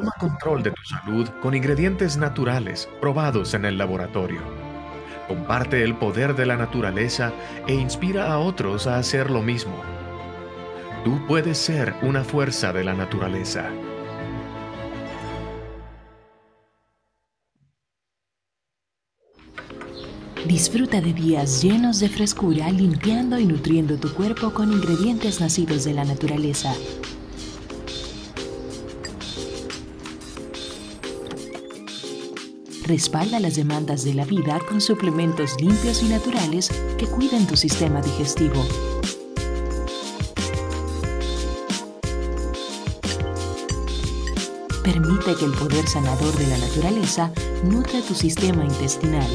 Toma control de tu salud con ingredientes naturales probados en el laboratorio. Comparte el poder de la naturaleza e inspira a otros a hacer lo mismo. Tú puedes ser una fuerza de la naturaleza. Disfruta de días llenos de frescura, limpiando y nutriendo tu cuerpo con ingredientes nacidos de la naturaleza. respalda las demandas de la vida con suplementos limpios y naturales que cuiden tu sistema digestivo. Permite que el poder sanador de la naturaleza nutra tu sistema intestinal.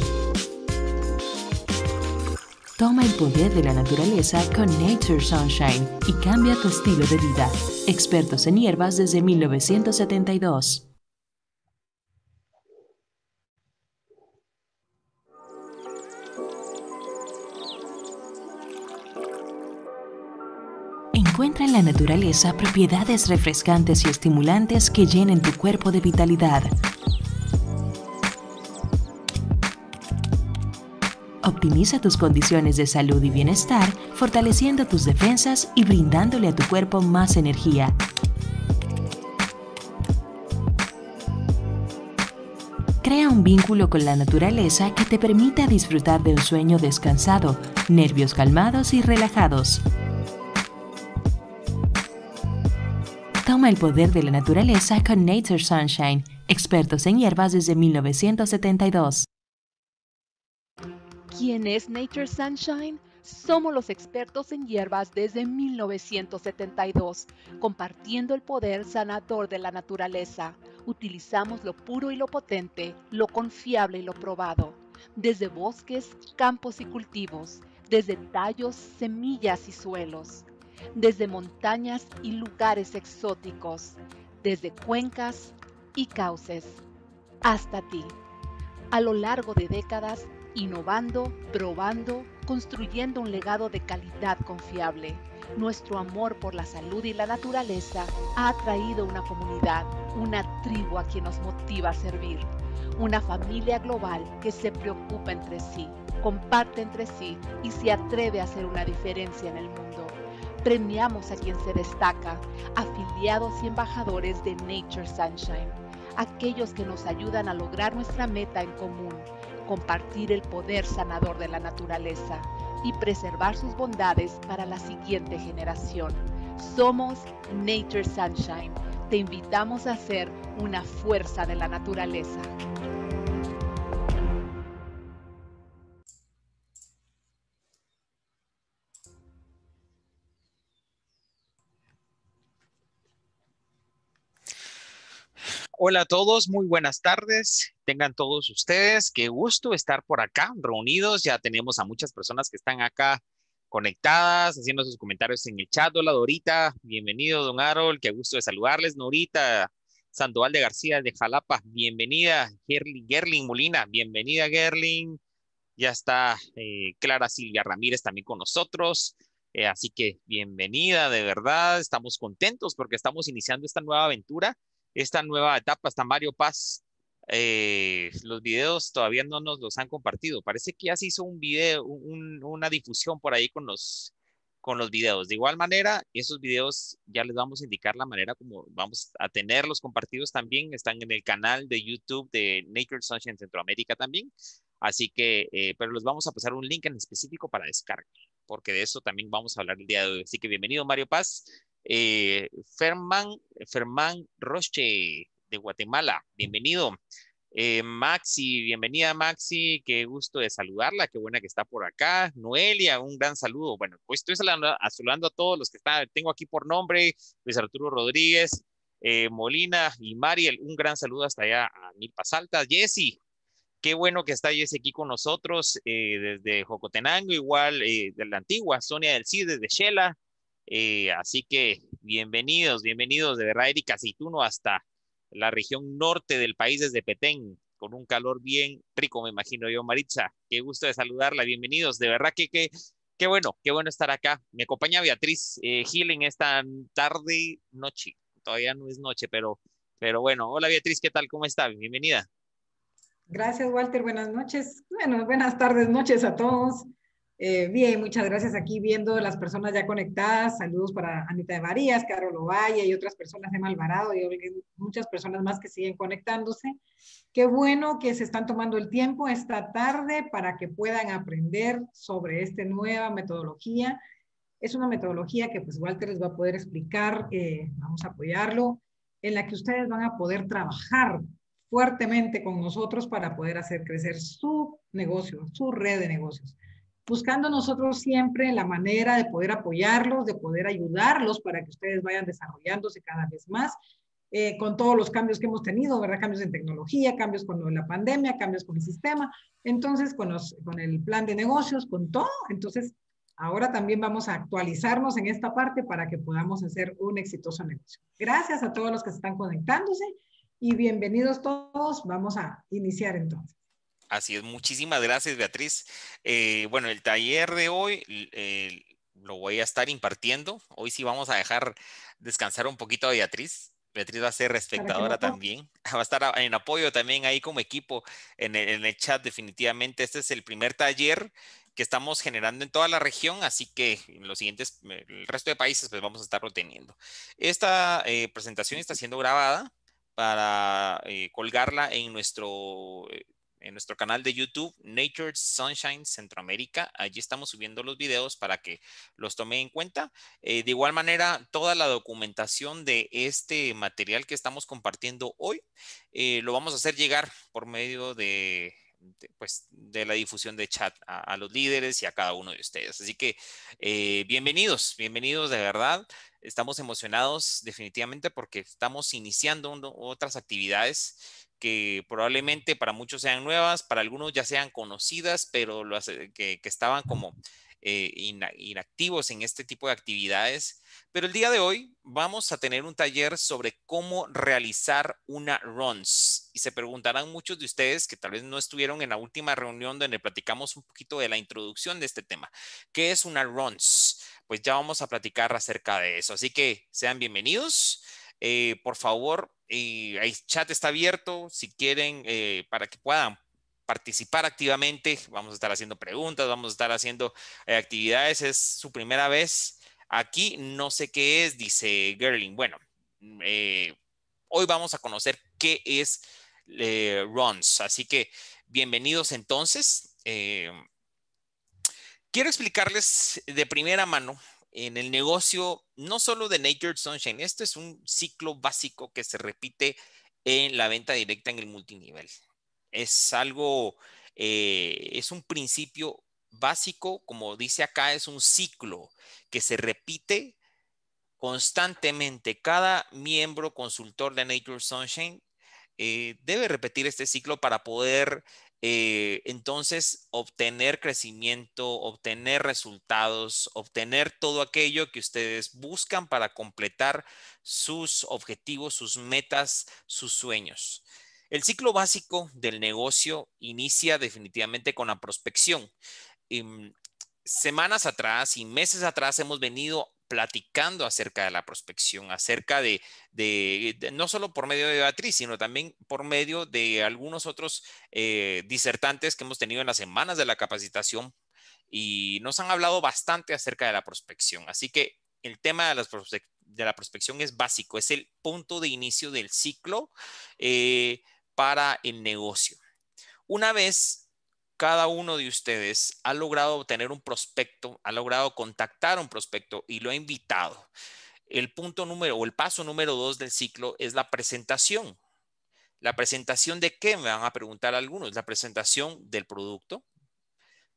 Toma el poder de la naturaleza con Nature Sunshine y cambia tu estilo de vida. Expertos en hierbas desde 1972. la naturaleza propiedades refrescantes y estimulantes que llenen tu cuerpo de vitalidad. Optimiza tus condiciones de salud y bienestar, fortaleciendo tus defensas y brindándole a tu cuerpo más energía. Crea un vínculo con la naturaleza que te permita disfrutar de un sueño descansado, nervios calmados y relajados. el poder de la naturaleza con Nature Sunshine, expertos en hierbas desde 1972. ¿Quién es Nature Sunshine? Somos los expertos en hierbas desde 1972, compartiendo el poder sanador de la naturaleza. Utilizamos lo puro y lo potente, lo confiable y lo probado, desde bosques, campos y cultivos, desde tallos, semillas y suelos desde montañas y lugares exóticos, desde cuencas y cauces, hasta ti. A lo largo de décadas, innovando, probando, construyendo un legado de calidad confiable. Nuestro amor por la salud y la naturaleza ha atraído una comunidad, una tribu a quien nos motiva a servir, una familia global que se preocupa entre sí, comparte entre sí y se atreve a hacer una diferencia en el mundo. Premiamos a quien se destaca, afiliados y embajadores de Nature Sunshine, aquellos que nos ayudan a lograr nuestra meta en común, compartir el poder sanador de la naturaleza y preservar sus bondades para la siguiente generación. Somos Nature Sunshine. Te invitamos a ser una fuerza de la naturaleza. Hola a todos, muy buenas tardes. Tengan todos ustedes, qué gusto estar por acá reunidos. Ya tenemos a muchas personas que están acá conectadas, haciendo sus comentarios en el chat. Hola Dorita, bienvenido Don Harold, qué gusto de saludarles. Norita Sandoval de García de Jalapa, bienvenida. Gerling, Molina, bienvenida Gerling. Ya está eh, Clara Silvia Ramírez también con nosotros. Eh, así que bienvenida, de verdad, estamos contentos porque estamos iniciando esta nueva aventura esta nueva etapa, hasta Mario Paz, eh, los videos todavía no nos los han compartido. Parece que ya se hizo un video, una difusión por ahí con los, con los videos. De igual manera, esos videos ya les vamos a indicar la manera como vamos a tenerlos compartidos también. Están en el canal de YouTube de Nature Sunshine Centroamérica también. Así que, eh, pero les vamos a pasar un link en específico para descarga, porque de eso también vamos a hablar el día de hoy. Así que bienvenido, Mario Paz. Eh, Roche de Guatemala, bienvenido. Eh, Maxi, bienvenida Maxi, qué gusto de saludarla, qué buena que está por acá. Noelia, un gran saludo. Bueno, pues estoy saludando, a todos los que están, tengo aquí por nombre, Luis Arturo Rodríguez, eh, Molina y Mariel, un gran saludo hasta allá a Milpas Altas. Jesse, qué bueno que está Jesse aquí con nosotros eh, desde Jocotenango, igual de la antigua, Sonia del Cid desde Shela, eh, así que bienvenidos, bienvenidos de verdad, Erika Cituno, hasta la región norte del país desde Petén, con un calor bien rico, me imagino yo, Maritza. Qué gusto de saludarla, bienvenidos, de verdad que, qué bueno, qué bueno estar acá. Me acompaña Beatriz eh, Gil en esta tarde, noche, todavía no es noche, pero, pero bueno, hola Beatriz, ¿qué tal? ¿Cómo está? Bienvenida. Gracias, Walter. Buenas noches. Bueno, buenas tardes, noches a todos. Eh, bien, muchas gracias aquí viendo las personas ya conectadas. Saludos para Anita de Varías, Carol Ovalle y otras personas de Malvarado y muchas personas más que siguen conectándose. Qué bueno que se están tomando el tiempo esta tarde para que puedan aprender sobre esta nueva metodología. Es una metodología que pues Walter les va a poder explicar, eh, vamos a apoyarlo, en la que ustedes van a poder trabajar fuertemente con nosotros para poder hacer crecer su negocio, su red de negocios buscando nosotros siempre la manera de poder apoyarlos, de poder ayudarlos para que ustedes vayan desarrollándose cada vez más. Eh, con todos los cambios que hemos tenido, ¿verdad? Cambios en tecnología, cambios con la pandemia, cambios con el sistema, entonces con, con el plan de negocios, con todo. Entonces, ahora también vamos a actualizarnos en esta parte para que podamos hacer un exitoso negocio. Gracias a todos los que se están conectándose y bienvenidos todos. Vamos a iniciar entonces. Así es, muchísimas gracias Beatriz. Eh, bueno, el taller de hoy eh, lo voy a estar impartiendo. Hoy sí vamos a dejar descansar un poquito a Beatriz. Beatriz va a ser espectadora también. Va a estar en apoyo también ahí como equipo e, en el, chat definitivamente. Este es el primer taller que estamos generando en toda la región, así que en los siguientes, eh, el resto de países, pues vamos a estarlo teniendo. Esta presentación está siendo grabada para colgarla en nuestro en nuestro canal de YouTube, Nature Sunshine Centroamérica. Allí estamos subiendo los videos para que los tome en cuenta. Eh, de igual manera, toda la documentación de este material que estamos compartiendo hoy eh, lo vamos a hacer llegar por medio de pues, la difusión de chat a, los líderes y a cada uno de ustedes. Así que eh, bienvenidos, bienvenidos de verdad. Estamos emocionados definitivamente porque estamos iniciando otras actividades que probablemente para muchos sean nuevas, para algunos ya sean conocidas, pero que, estaban como eh, inactivos en este tipo de actividades. Pero el día de hoy vamos a tener un taller sobre cómo realizar una runs. Y se preguntarán muchos de ustedes que tal vez no estuvieron en la última reunión donde platicamos un poquito de la introducción de este tema. ¿Qué es una runs? pues ya vamos a platicar acerca de eso. Así que sean bienvenidos. Eh, por favor, el eh, chat está abierto si quieren eh, para que puedan participar activamente. Vamos a estar haciendo preguntas, vamos a estar haciendo actividades. Es su primera vez aquí, no sé qué es, dice Gerling. Bueno, mm, hoy vamos a conocer qué es RONS. Así que bienvenidos entonces. Quiero explicarles de primera mano en el negocio, no solo de Nature Sunshine, este es un ciclo básico que se repite en la venta directa en el multinivel. Es algo, eh, es un principio básico, como dice acá, es un ciclo que se repite constantemente. Cada miembro consultor de Nature Sunshine eh, debe repetir este ciclo para poder eh, entonces obtener crecimiento, obtener resultados, obtener todo aquello que ustedes buscan para completar sus objetivos, sus metas, sus sueños. El ciclo básico del negocio inicia definitivamente con la prospección. Em, semanas atrás y meses atrás hemos venido platicando acerca de la prospección, acerca de, no solo por medio de Beatriz, sino también por medio de algunos otros eh, disertantes que hemos tenido en las semanas de la capacitación y nos han hablado bastante acerca de la prospección. Así que el tema de, la prospección es básico, es el punto de inicio del ciclo eh, para el negocio. Una vez cada uno de ustedes ha logrado obtener un prospecto, ha logrado contactar a un prospecto y lo ha invitado. El punto número o el paso número dos del ciclo es la presentación. La presentación de qué, me van a preguntar algunos, la presentación del producto,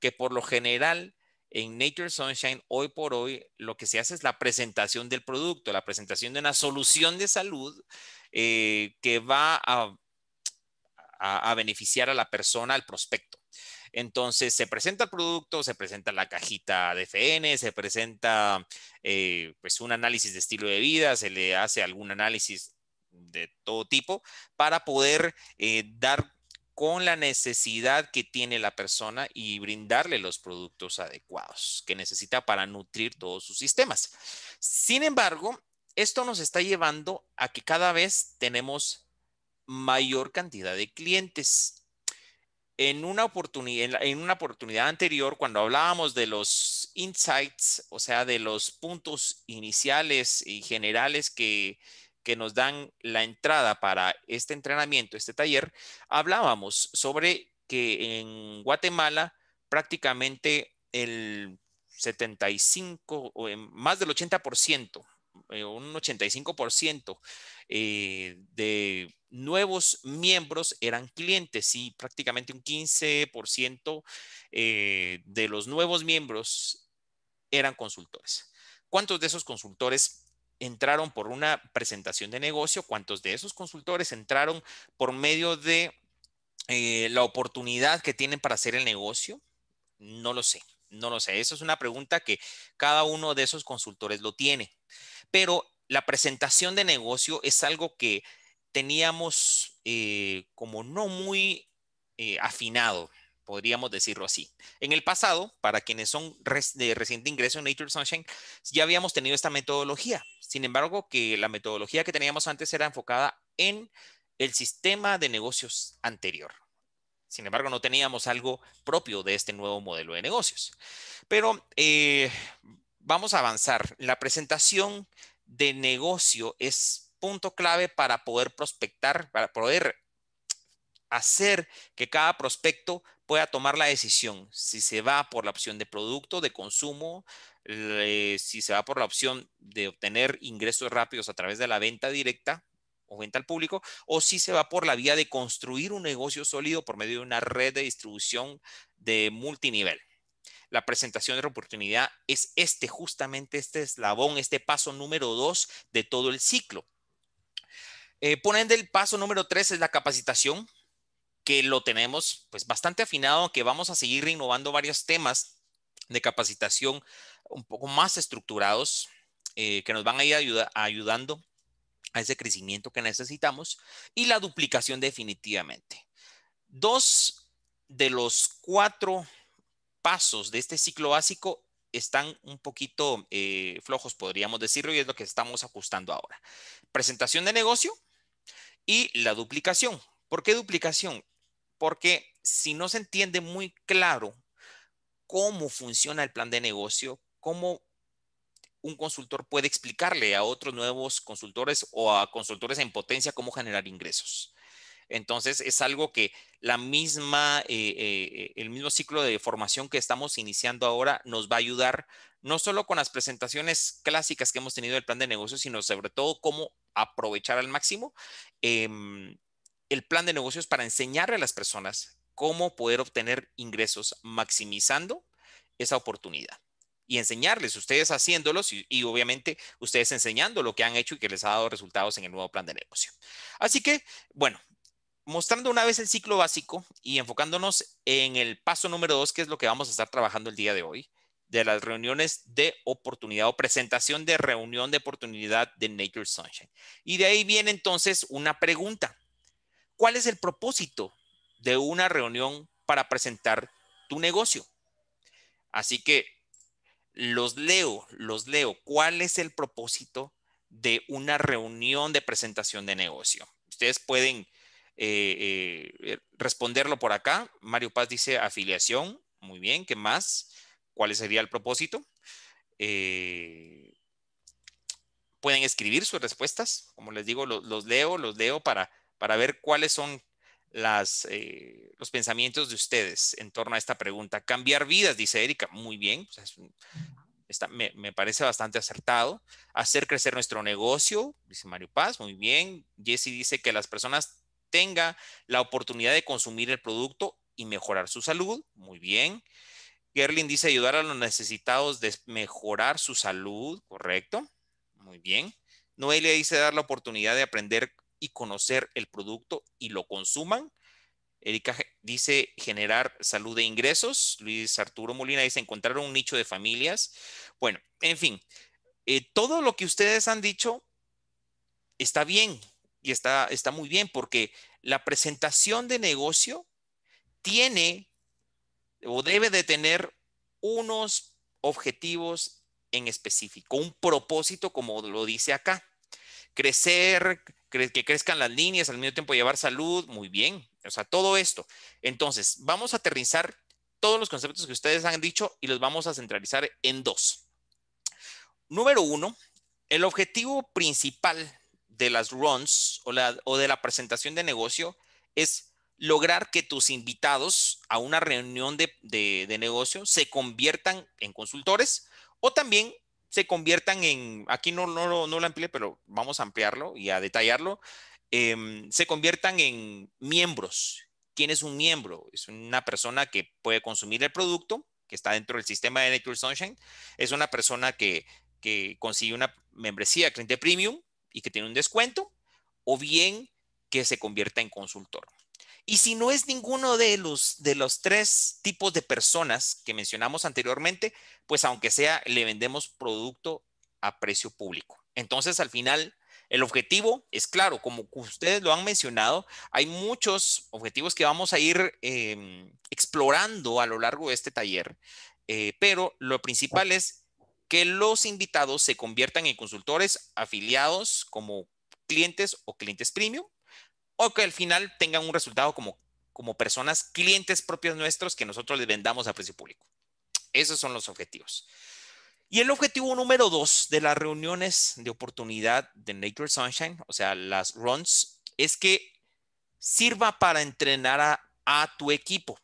que por lo general en Nature Sunshine, hoy por hoy, lo que se hace es la presentación del producto, la presentación de una solución de salud eh, que va a beneficiar a la persona, al prospecto. Entonces se presenta el producto, se presenta la cajita de FN, se presenta eh, pues un análisis de estilo de vida, se le hace algún análisis de todo tipo para poder eh, dar con la necesidad que tiene la persona y brindarle los productos adecuados que necesita para nutrir todos sus sistemas. Sin embargo, esto nos está llevando a que cada vez tenemos mayor cantidad de clientes en una, oportunidad, anterior, cuando hablábamos de los insights, o sea, de los puntos iniciales y generales que, que nos dan la entrada para este entrenamiento, este taller, hablábamos sobre que en Guatemala prácticamente el 75 o más del 80% eh, un 85% eh, de nuevos miembros eran clientes y prácticamente un 15% eh, de los nuevos miembros eran consultores. ¿Cuántos de esos consultores entraron por una presentación de negocio? ¿Cuántos de esos consultores entraron por medio de la oportunidad que tienen para hacer el negocio? No lo sé. No lo sé, eso es una pregunta que cada uno de esos consultores lo tiene. Pero la presentación de negocio es algo que teníamos eh, como no muy eh, afinado, podríamos decirlo así. En el pasado, para quienes son de reciente ingreso en Nature Sunshine, ya habíamos tenido esta metodología. Sin embargo, que la metodología que teníamos antes era enfocada en el sistema de negocios anterior. Sin embargo, no teníamos algo propio de este nuevo modelo de negocios. Pero eh, vamos a avanzar. La presentación de negocio es punto clave para poder prospectar, para poder hacer que cada prospecto pueda tomar la decisión si se va por la opción de producto, de consumo, si se va por la opción de obtener ingresos rápidos a través de la venta directa o venta al público, o si se va por la vía de construir un negocio sólido por medio de una red de distribución de multinivel. La presentación de la oportunidad es este, justamente este eslabón, este paso número dos de todo el ciclo. Eh, ponen paso número tres es la capacitación, que lo tenemos pues bastante afinado, que vamos a seguir renovando varios temas de capacitación un poco más estructurados eh, que nos van a ir ayudando a ese crecimiento que necesitamos y la duplicación definitivamente. Dos de los cuatro pasos de este ciclo básico están un poquito eh, flojos, podríamos decirlo, y es lo que estamos ajustando ahora. Presentación de negocio y la duplicación. ¿Por qué duplicación? Porque si no se entiende muy claro cómo funciona el plan de negocio, cómo un consultor puede explicarle a otros nuevos consultores o a consultores en potencia cómo generar ingresos. Entonces es algo que la misma, eh, eh, el mismo ciclo de formación que estamos iniciando ahora nos va a ayudar no solo con las presentaciones clásicas que hemos tenido del plan de negocios, sino sobre todo cómo aprovechar al máximo em, el plan de negocios para enseñarle a las personas cómo poder obtener ingresos maximizando esa oportunidad y enseñarles, ustedes haciéndolos y, obviamente ustedes enseñando lo que han hecho y que les ha dado resultados en el nuevo plan de negocio. Así que, bueno, mostrando una vez el ciclo básico y enfocándonos en el paso número dos, que es lo que vamos a estar trabajando el día de hoy, de las reuniones de oportunidad o presentación de reunión de oportunidad de Nature Sunshine. Y de ahí viene entonces una pregunta. ¿Cuál es el propósito de una reunión para presentar tu negocio? Así que los leo, los leo. ¿Cuál es el propósito de una reunión de presentación de negocio? Ustedes pueden eh, eh, responderlo por acá. Mario Paz dice afiliación. Muy bien, ¿qué más? ¿Cuál sería el propósito? Eh, pueden escribir sus respuestas. Como les digo, los, leo, los leo para, para ver cuáles son las, eh, los pensamientos de ustedes en torno a esta pregunta. Cambiar vidas, dice Erika, muy bien, me, parece bastante acertado. Hacer crecer nuestro negocio, dice Mario Paz, muy bien. Jesse dice que las personas tengan la oportunidad de consumir el producto y mejorar su salud, muy bien. Gerlin dice ayudar a los necesitados de mejorar su salud, correcto, muy bien. Noelia dice dar la oportunidad de aprender y conocer el producto y lo consuman. Erika dice generar salud de ingresos. Luis Arturo Molina dice encontrar un nicho de familias. Bueno, en fin, eh, todo lo que ustedes han dicho está bien y está, está muy bien porque la presentación de negocio tiene o debe de tener unos objetivos en específico, un propósito como lo dice acá. Crecer, que crezcan las líneas, al mismo tiempo llevar salud, muy bien, o sea, todo esto. Entonces, vamos a aterrizar todos los conceptos que ustedes han dicho y los vamos a centralizar en dos. Número uno, el objetivo principal de las runs o, o de la presentación de negocio es lograr que tus invitados a una reunión de, de, de negocio se conviertan en consultores o también se conviertan en, aquí no, no, no lo amplié, pero vamos a ampliarlo y a detallarlo, em, se conviertan en miembros. ¿Quién es un miembro? Es una persona que puede consumir el producto, que está dentro del sistema de Nature Sunshine, es una persona que, que consigue una membresía cliente premium y que tiene un descuento, o bien que se convierta en consultor. Y si no es ninguno de los, de los tres tipos de personas que mencionamos anteriormente, pues aunque sea, le vendemos producto a precio público. Entonces, al final, el objetivo es claro, como ustedes lo han mencionado, hay muchos objetivos que vamos a ir em, explorando a lo largo de este taller, eh, pero lo principal es que los invitados se conviertan en consultores afiliados como clientes o clientes premium o que al final tengan un resultado como, como personas, clientes propios nuestros que nosotros les vendamos a precio público. Esos son los objetivos. Y el objetivo número dos de las reuniones de oportunidad de Nature Sunshine, o sea, las runs, es que sirva para entrenar a, a tu equipo.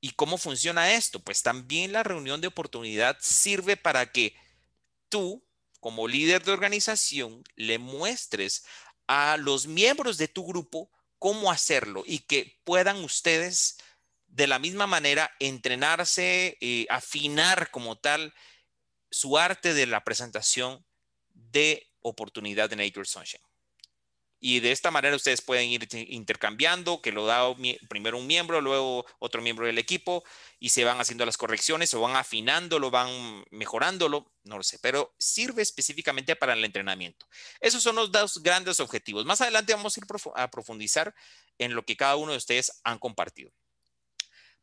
¿Y cómo funciona esto? Pues también la reunión de oportunidad sirve para que tú, como líder de organización, le muestres a los miembros de tu grupo cómo hacerlo y que puedan ustedes de la misma manera entrenarse, y eh, afinar como tal su arte de la presentación de oportunidad de Nature Sunshine. Y de esta manera ustedes pueden ir intercambiando, que lo da primero un miembro, luego otro miembro del equipo, y se van haciendo las correcciones o van afinándolo, van mejorándolo, no lo sé, pero sirve específicamente para el entrenamiento. Esos son los dos grandes objetivos. Más adelante vamos a ir a profundizar en lo que cada uno de ustedes han compartido.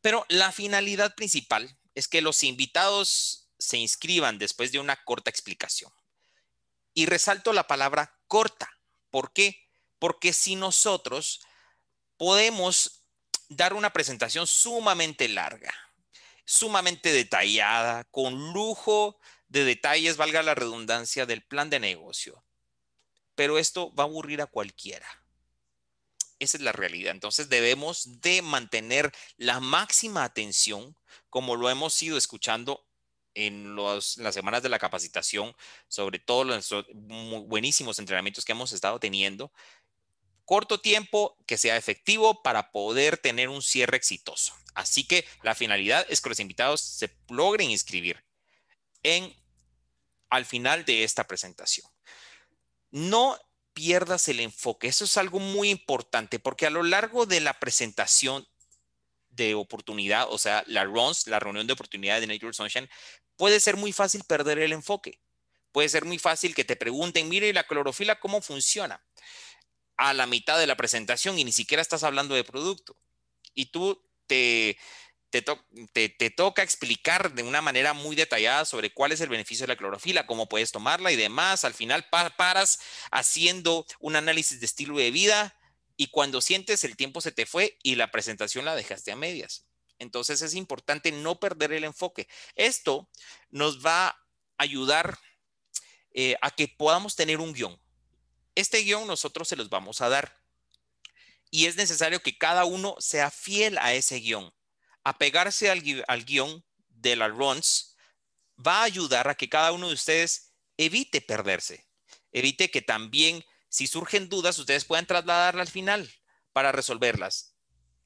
Pero la finalidad principal es que los invitados se inscriban después de una corta explicación. Y resalto la palabra corta. ¿Por qué? Porque si nosotros podemos dar una presentación sumamente larga, sumamente detallada, con lujo de detalles, valga la redundancia, del plan de negocio. Pero esto va a aburrir a cualquiera. Esa es la realidad. Entonces debemos de mantener la máxima atención, como lo hemos ido escuchando en, las semanas de la capacitación, sobre todo los buenísimos entrenamientos que hemos estado teniendo, corto tiempo, que sea efectivo para poder tener un cierre exitoso. Así que la finalidad es que los invitados se logren inscribir en, al final de esta presentación. No pierdas el enfoque. Eso es algo muy importante porque a lo largo de la presentación de oportunidad, o sea, la RONS, la reunión de oportunidad de Nature Sunshine, puede ser muy fácil perder el enfoque. Puede ser muy fácil que te pregunten, mire, la clorofila cómo funciona? a la mitad de la presentación y ni siquiera estás hablando de producto. Y tú te, te, toca explicar de una manera muy detallada sobre cuál es el beneficio de la clorofila, cómo puedes tomarla y demás. Al final paras haciendo un análisis de estilo de vida y cuando sientes el tiempo se te fue y la presentación la dejaste a medias. Entonces es importante no perder el enfoque. Esto nos va a ayudar eh, a que podamos tener un guión. Este guión nosotros se los vamos a dar. Y es necesario que cada uno sea fiel a ese guión. Apegarse al, guión de la RONS va a ayudar a que cada uno de ustedes evite perderse. Evite que también, si surgen dudas, ustedes puedan trasladarla al final para resolverlas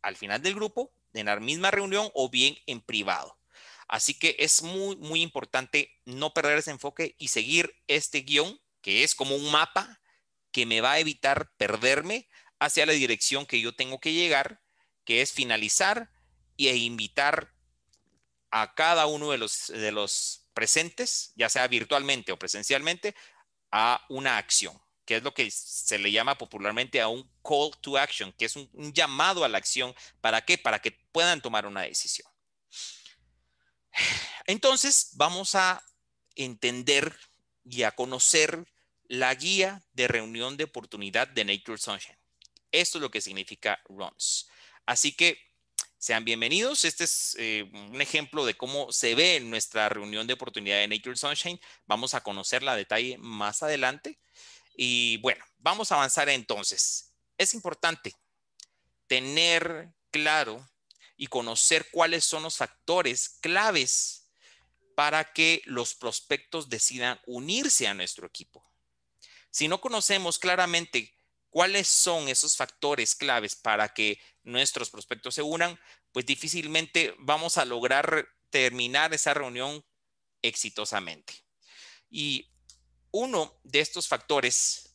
al final del grupo, en la misma reunión o bien en privado. Así que es muy, muy importante no perder ese enfoque y seguir este guión, que es como un mapa que me va a evitar perderme hacia la dirección que yo tengo que llegar, que es finalizar e invitar a cada uno de los, de los presentes, ya sea virtualmente o presencialmente, a una acción, que es lo que se le llama popularmente a un call to action, que es un, un llamado a la acción. ¿Para qué? Para que puedan tomar una decisión. Entonces, vamos a entender y a conocer la guía de reunión de oportunidad de Nature Sunshine. Esto es lo que significa RUNS. Así que sean bienvenidos. Este es eh, un ejemplo de cómo se ve nuestra reunión de oportunidad de Nature Sunshine. Vamos a conocerla a detalle más adelante. Y bueno, vamos a avanzar entonces. Es importante tener claro y conocer cuáles son los factores claves para que los prospectos decidan unirse a nuestro equipo. Si no conocemos claramente cuáles son esos factores claves para que nuestros prospectos se unan, pues difícilmente vamos a lograr terminar esa reunión exitosamente. Y uno de estos factores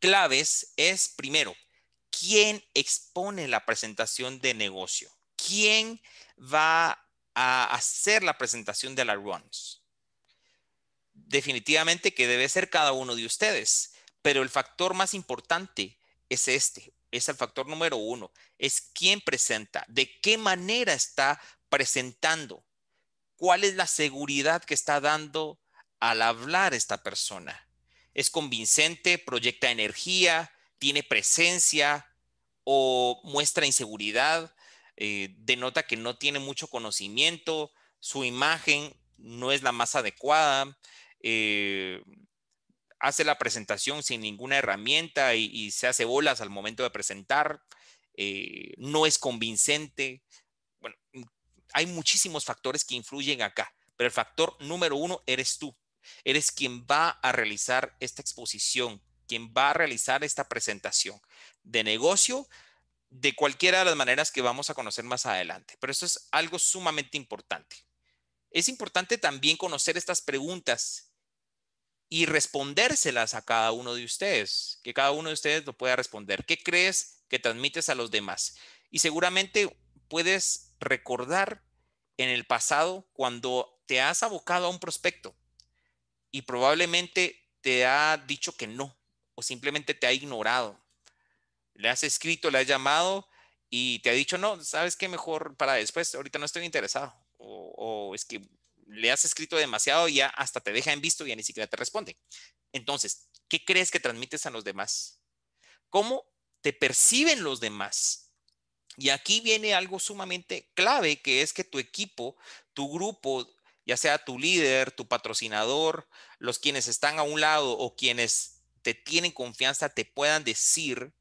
claves es, primero, ¿quién expone la presentación de negocio? ¿Quién va a hacer la presentación de la runs? definitivamente que debe ser cada uno de ustedes, pero el factor más importante es este, es el factor número uno, es quién presenta, de qué manera está presentando, cuál es la seguridad que está dando al hablar esta persona. ¿Es convincente, proyecta energía, tiene presencia o muestra inseguridad? Eh, denota que no tiene mucho conocimiento, su imagen no es la más adecuada, eh, hace la presentación sin ninguna herramienta y, se hace bolas al momento de presentar, eh, no es convincente. Bueno, mm, hay muchísimos factores que influyen acá, pero el factor número uno eres tú, eres quien va a realizar esta exposición, quien va a realizar esta presentación de negocio de cualquiera de las maneras que vamos a conocer más adelante. Pero eso es algo sumamente importante. Es importante también conocer estas preguntas y respondérselas a cada uno de ustedes, que cada uno de ustedes lo pueda responder. ¿Qué crees que transmites a los demás? Y seguramente puedes recordar en el pasado cuando te has abocado a un prospecto y probablemente te ha dicho que no o simplemente te ha ignorado. Le has escrito, le has llamado y te ha dicho, no, sabes qué? mejor para después, ahorita no estoy interesado. o, es que le has escrito demasiado y ya hasta te deja en visto y ya ni siquiera te responde. Entonces, ¿qué crees que transmites a los demás? ¿Cómo te perciben los demás? Y aquí viene algo sumamente clave, que es que tu equipo, tu grupo, ya sea tu líder, tu patrocinador, los quienes están a un lado o quienes te tienen confianza, te puedan decir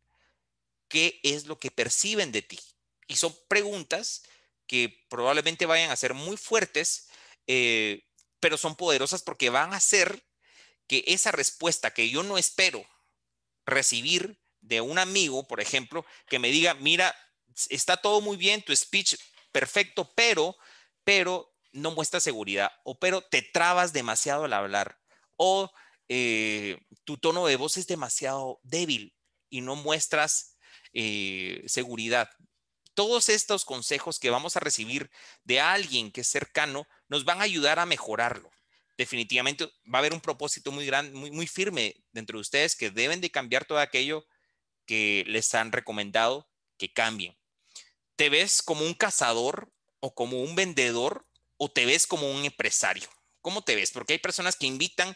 qué es lo que perciben de ti. Y son preguntas que probablemente vayan a ser muy fuertes, eh, pero son poderosas porque van a hacer que esa respuesta que yo no espero recibir de un amigo, por ejemplo, que me diga, mira, está todo muy bien, tu speech perfecto, pero, pero no muestra seguridad, o pero te trabas demasiado al hablar, o eh, tu tono de voz es demasiado débil y no muestras eh, seguridad. Todos estos consejos que vamos a recibir de alguien que es cercano nos van a ayudar a mejorarlo. Definitivamente va a haber un propósito muy grande, muy, muy firme dentro de ustedes que deben de cambiar todo aquello que les han recomendado que cambien. ¿Te ves como un cazador o como un vendedor o te ves como un empresario? ¿Cómo te ves? Porque hay personas que invitan,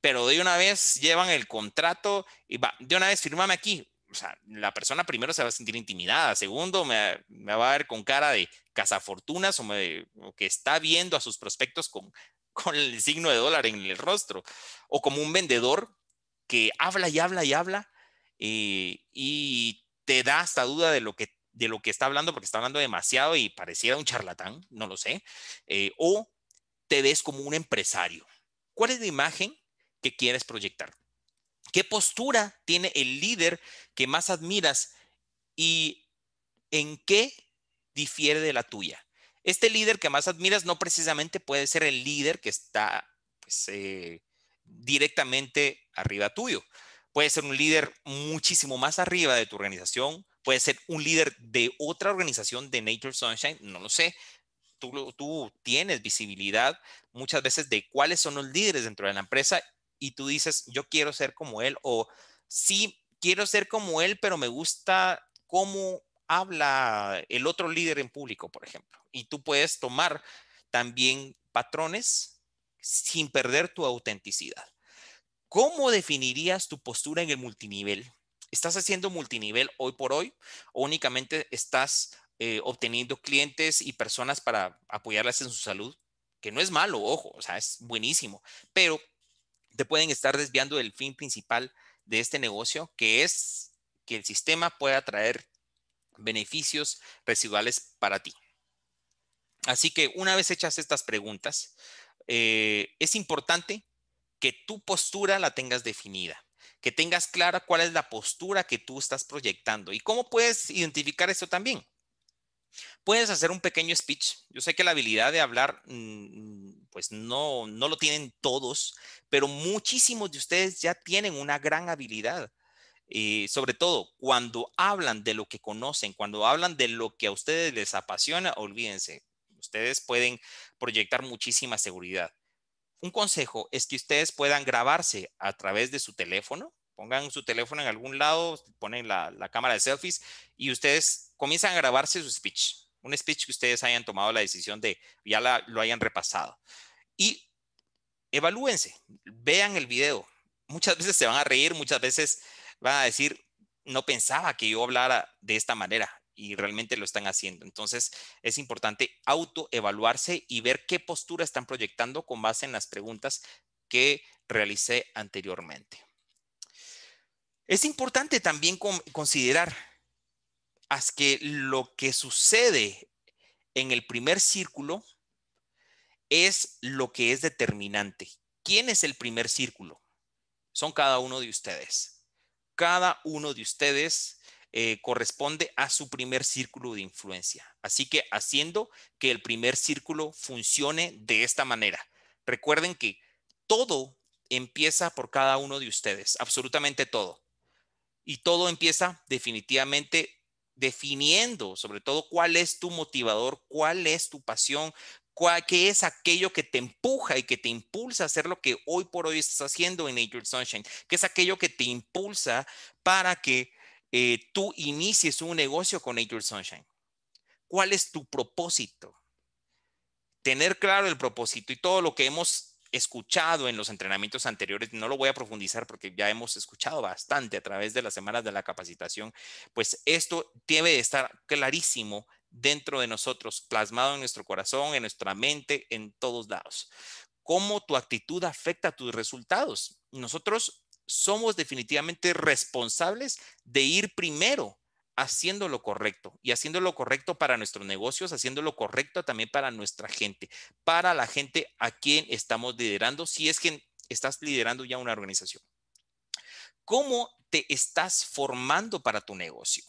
pero de una vez llevan el contrato y va, de una vez firmame aquí o sea, la persona primero se va a sentir intimidada, segundo, me, va a ver con cara de cazafortunas o, que está viendo a sus prospectos con, el signo de dólar en el rostro, o como un vendedor que habla y habla y habla eh, y te da hasta duda de lo que de lo que está hablando porque está hablando demasiado y pareciera un charlatán, no lo sé, eh, o te ves como un empresario. ¿Cuál es la imagen que quieres proyectar? ¿Qué postura tiene el líder que más admiras y en qué difiere de la tuya? Este líder que más admiras no precisamente puede ser el líder que está pues, eh, directamente arriba tuyo. Puede ser un líder muchísimo más arriba de tu organización, puede ser un líder de otra organización de Nature Sunshine, no lo sé. Tú, tú tienes visibilidad muchas veces de cuáles son los líderes dentro de la empresa y tú dices, yo quiero ser como él o sí, quiero ser como él, pero me gusta cómo habla el otro líder en público, por ejemplo. Y tú puedes tomar también patrones sin perder tu autenticidad. ¿Cómo definirías tu postura en el multinivel? ¿Estás haciendo multinivel hoy por hoy o únicamente estás eh, obteniendo clientes y personas para apoyarlas en su salud? Que no es malo, ojo, o sea, es buenísimo, pero te pueden estar desviando del fin principal de este negocio, que es que el sistema pueda traer beneficios residuales para ti. Así que una vez hechas estas preguntas, eh, es importante que tu postura la tengas definida, que tengas clara cuál es la postura que tú estás proyectando y cómo puedes identificar eso también. Puedes hacer un pequeño speech. Yo sé que la habilidad de hablar mm, pues no, no lo tienen todos, pero muchísimos de ustedes ya tienen una gran habilidad. y eh, sobre todo cuando hablan de lo que conocen, cuando hablan de lo que a ustedes les apasiona, olvídense, ustedes pueden proyectar muchísima seguridad. Un consejo es que ustedes puedan grabarse a través de su teléfono, pongan su teléfono en algún lado, ponen la, cámara de selfies y ustedes comienzan a grabarse su speech, un speech que ustedes hayan tomado la decisión de, ya lo hayan repasado y evalúense, vean el video. Muchas veces se van a reír, muchas veces van a decir, no pensaba que yo hablara de esta manera y realmente lo están haciendo. Entonces es importante autoevaluarse y ver qué postura están proyectando con base en las preguntas que realicé anteriormente. Es importante también considerar que lo que sucede en el primer círculo es lo que es determinante. ¿Quién es el primer círculo? Son cada uno de ustedes. Cada uno de ustedes eh, corresponde a su primer círculo de influencia. Así que haciendo que el primer círculo funcione de esta manera. Recuerden que todo empieza por cada uno de ustedes, absolutamente todo. Y todo empieza definitivamente definiendo sobre todo cuál es tu motivador, cuál es tu pasión, qué es aquello que te empuja y que te impulsa a hacer lo que hoy por hoy estás haciendo en Nature Sunshine, qué es aquello que te impulsa para que eh, tú inicies un negocio con Nature Sunshine. ¿Cuál es tu propósito? Tener claro el propósito y todo lo que hemos escuchado en los entrenamientos anteriores, no lo voy a profundizar porque ya hemos escuchado bastante a través de las semanas de la capacitación, pues esto debe estar clarísimo dentro de nosotros, plasmado en nuestro corazón, en nuestra mente, en todos lados. Cómo tu actitud afecta tus resultados. Nosotros somos definitivamente responsables de ir primero haciendo lo correcto y haciendo lo correcto para nuestros negocios, haciendo lo correcto también para nuestra gente, para la gente a quien estamos liderando, si es que estás liderando ya una organización. ¿Cómo te estás formando para tu negocio?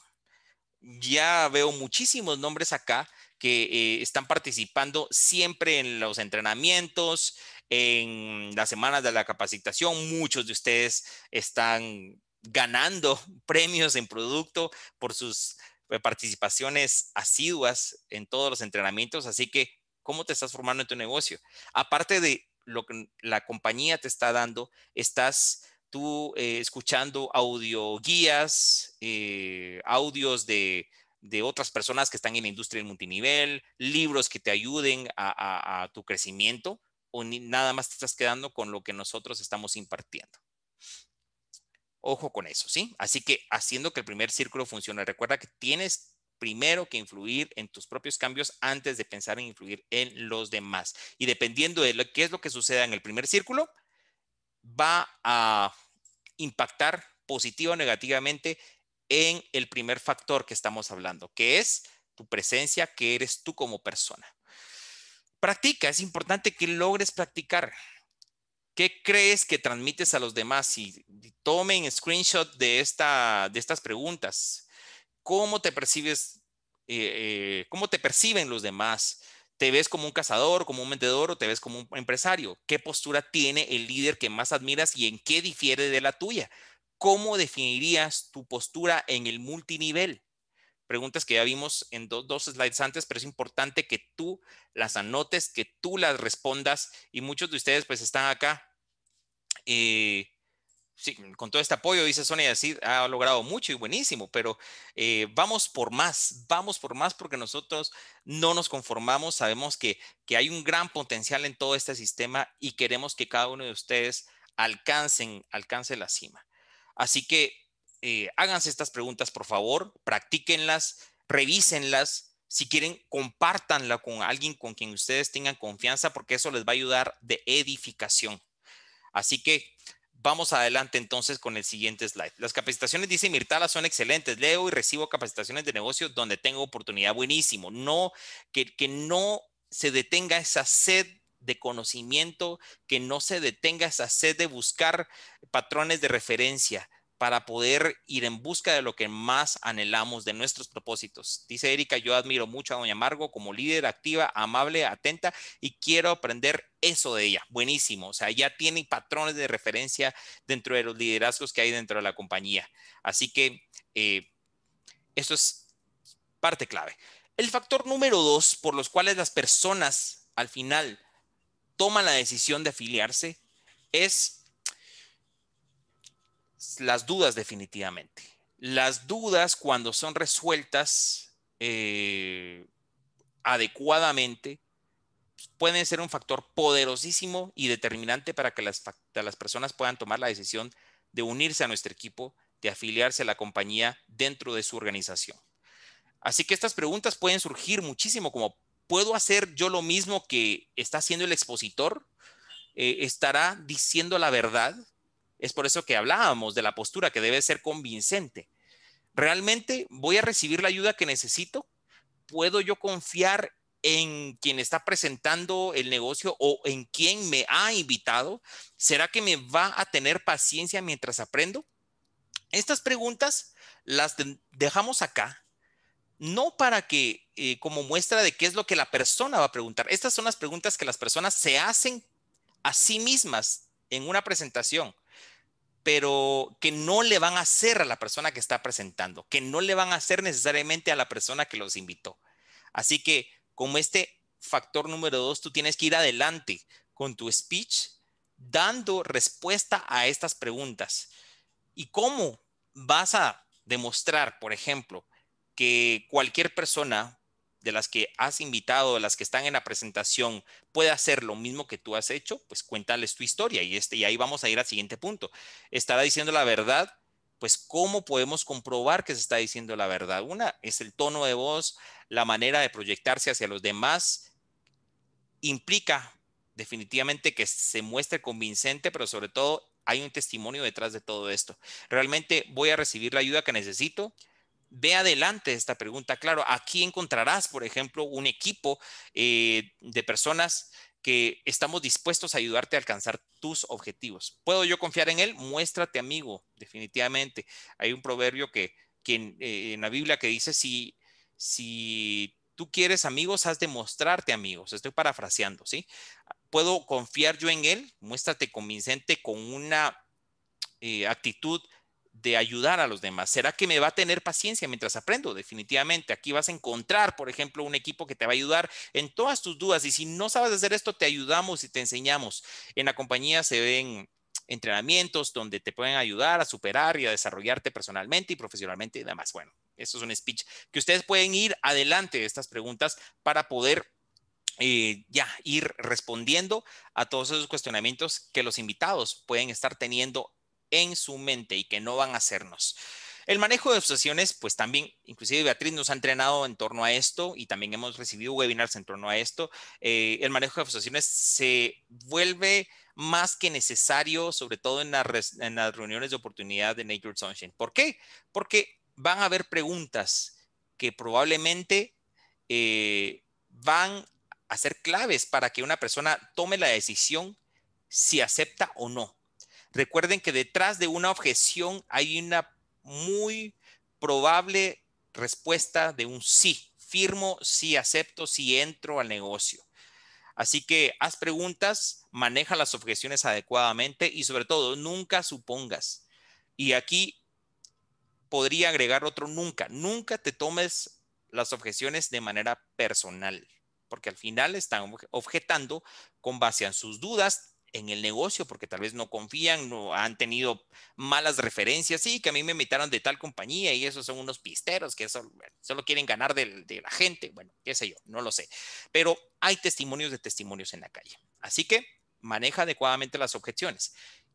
ya veo muchísimos nombres acá que eh, están participando siempre en los entrenamientos, en las semanas de la capacitación. Muchos de ustedes están ganando premios en producto por sus eh, participaciones asiduas en todos los entrenamientos. Así que, ¿cómo te estás formando en tu negocio? Aparte de lo que la compañía te está dando, estás tú eh, escuchando audio guías, eh, audios de, otras personas que están en la industria del multinivel, libros que te ayuden a, tu crecimiento, o nada más te estás quedando con lo que nosotros estamos impartiendo. Ojo con eso, ¿sí? Así que haciendo que el primer círculo funcione, recuerda que tienes primero que influir en tus propios cambios antes de pensar en influir en los demás. Y dependiendo de qué es lo que suceda en el primer círculo, va a impactar positiva o negativamente en el primer factor que estamos hablando, que es tu presencia, que eres tú como persona. Practica, es importante que logres practicar. ¿Qué crees que transmites a los demás? Y tomen screenshot de, esta, de estas preguntas. ¿Cómo te percibes? Eh, eh, ¿Cómo te perciben los demás? ¿Te ves como un cazador, como un vendedor o te ves como un empresario? ¿Qué postura tiene el líder que más admiras y en qué difiere de la tuya? ¿Cómo definirías tu postura en el multinivel? Preguntas que ya vimos en dos, dos slides antes, pero es importante que tú las anotes, que tú las respondas y muchos de ustedes pues están acá eh, sí, con todo este apoyo, dice Sonia, sí, ha logrado mucho y buenísimo, pero eh, vamos por más, vamos por más porque nosotros no nos conformamos, sabemos que, que hay un gran potencial en todo este sistema y queremos que cada uno de ustedes alcancen, alcance la cima. Así que eh, háganse estas preguntas, por favor, practíquenlas, revísenlas. Si quieren, compártanla con alguien con quien ustedes tengan confianza, porque eso les va a ayudar de edificación. Así que vamos adelante entonces con el siguiente slide. Las capacitaciones, dice Mirtala, son excelentes. Leo y recibo capacitaciones de negocio donde tengo oportunidad. Buenísimo. No, que, que no se detenga esa sed de conocimiento, que no se detenga esa sed de buscar patrones de referencia para poder ir en busca de lo que más anhelamos, de nuestros propósitos. Dice Erika, yo admiro mucho a Doña Margo como líder activa, amable, atenta y quiero aprender eso de ella. Buenísimo, o sea, ya tiene patrones de referencia dentro de los liderazgos que hay dentro de la compañía. Así que eso eh, esto es parte clave. El factor número dos por los cuales las personas al final toma la decisión de afiliarse es las dudas definitivamente. Las dudas cuando son resueltas eh, adecuadamente pueden ser un factor poderosísimo y determinante para que las, las personas puedan tomar la decisión de unirse a nuestro equipo, de afiliarse a la compañía dentro de su organización. Así que estas preguntas pueden surgir muchísimo como ¿puedo hacer yo lo mismo que está haciendo el expositor? Eh, ¿Estará diciendo la verdad? Es por eso que hablábamos de la postura que debe ser convincente. ¿Realmente voy a recibir la ayuda que necesito? ¿Puedo yo confiar en quien está presentando el negocio o en quien me ha invitado? ¿Será que me va a tener paciencia mientras aprendo? Estas preguntas las dejamos acá no para que eh, como muestra de qué es lo que la persona va a preguntar. Estas son las preguntas que las personas se hacen a sí mismas en una presentación, pero que no le van a hacer a la persona que está presentando, que no le van a hacer necesariamente a la persona que los invitó. Así que como este factor número dos, tú tienes que ir adelante con tu speech dando respuesta a estas preguntas. ¿Y cómo vas a demostrar, por ejemplo, que cualquier persona de las que has invitado, de las que están en la presentación, pueda hacer lo mismo que tú has hecho, pues cuéntales tu historia y, este, y ahí vamos a ir al siguiente punto. Estará diciendo la verdad, pues cómo podemos comprobar que se está diciendo la verdad. Una es el tono de voz, la manera de proyectarse hacia los demás, implica definitivamente que se muestre convincente, pero sobre todo hay un testimonio detrás de todo esto. Realmente voy a recibir la ayuda que necesito, ve adelante esta pregunta. Claro, aquí encontrarás, por ejemplo, un equipo eh, de personas que estamos dispuestos a ayudarte a alcanzar tus objetivos. ¿Puedo yo confiar en él? Muéstrate amigo, definitivamente. Hay un proverbio que, eh, en, la Biblia que dice, si, si tú quieres amigos, has de mostrarte amigos. Estoy parafraseando, ¿sí? ¿Puedo confiar yo en él? Muéstrate convincente con una eh, actitud de ayudar a los demás? ¿Será que me va a tener paciencia mientras aprendo? Definitivamente, aquí vas a encontrar, por ejemplo, un equipo que te va a ayudar en todas tus dudas y si no sabes hacer esto, te ayudamos y te enseñamos. En la compañía se ven entrenamientos donde te pueden ayudar a superar y a desarrollarte personalmente y profesionalmente y demás. Bueno, esto es un speech que ustedes pueden ir adelante de estas preguntas para poder eh, ya ir respondiendo a todos esos cuestionamientos que los invitados pueden estar teniendo en su mente y que no van a hacernos. El manejo de asociaciones pues también, inclusive Beatriz nos ha entrenado en torno a esto y también hemos recibido webinars en torno a esto. Eh, el manejo de asociaciones se vuelve más que necesario, sobre todo en, las reuniones de oportunidad de Nature Sunshine. ¿Por qué? Porque van a haber preguntas que probablemente eh, van a ser claves para que una persona tome la decisión si acepta o no Recuerden que detrás de una objeción hay una muy probable respuesta de un sí. Firmo, sí acepto, sí entro al negocio. Así que haz preguntas, maneja las objeciones adecuadamente y sobre todo nunca supongas. Y aquí podría agregar otro nunca. Nunca te tomes las objeciones de manera personal, porque al final están objetando con base en sus dudas, en el negocio porque tal vez no confían, no han tenido malas referencias, sí, que a mí me invitaron de tal compañía y esos son unos pisteros que solo, quieren ganar de, la gente, bueno, qué sé yo, no lo sé, pero hay testimonios de testimonios en la calle, así que maneja adecuadamente las objeciones.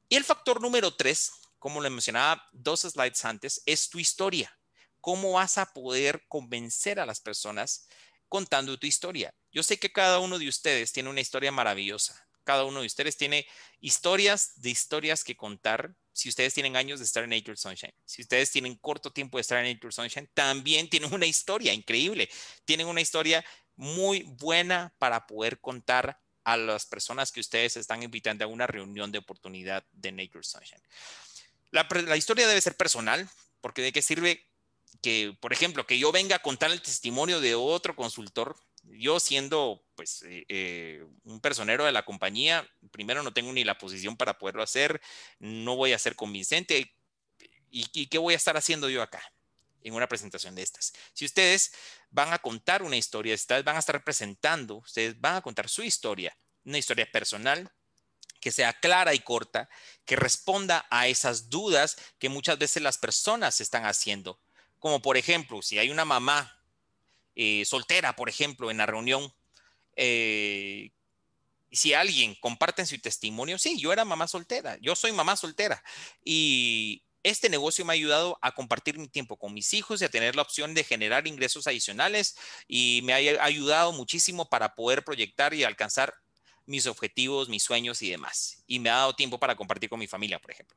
Y el factor número tres, como le mencionaba dos slides antes, es tu historia. ¿Cómo vas a poder convencer a las personas contando tu historia? Yo sé que cada uno de ustedes tiene una historia maravillosa, cada uno de ustedes tiene historias de historias que contar. Si ustedes tienen años de estar en Nature Sunshine, si ustedes tienen corto tiempo de estar en Nature Sunshine, también tienen una historia increíble. Tienen una historia muy buena para poder contar a las personas que ustedes están invitando a una reunión de oportunidad de Nature Sunshine. La, historia debe ser personal, porque de qué sirve que, por ejemplo, que yo venga a contar el testimonio de otro consultor yo siendo pues eh, eh, un personero de la compañía, primero no tengo ni la posición para poderlo hacer, no voy a ser convincente. ¿Y, qué voy a estar haciendo yo acá? en una presentación de estas. Si ustedes van a contar una historia, ustedes van a estar presentando, ustedes van a contar su historia, una historia personal que sea clara y corta, que responda a esas dudas que muchas veces las personas están haciendo. Como por ejemplo, si hay una mamá eh, soltera, por ejemplo, en la reunión. Eh, si alguien comparte su testimonio, sí, yo era mamá soltera, yo soy mamá soltera y este negocio me ha ayudado a compartir mi tiempo con mis hijos y a tener la opción de generar ingresos adicionales y me ha ayudado muchísimo para poder proyectar y alcanzar mis objetivos, mis sueños y demás. Y me ha dado tiempo para compartir con mi familia, por ejemplo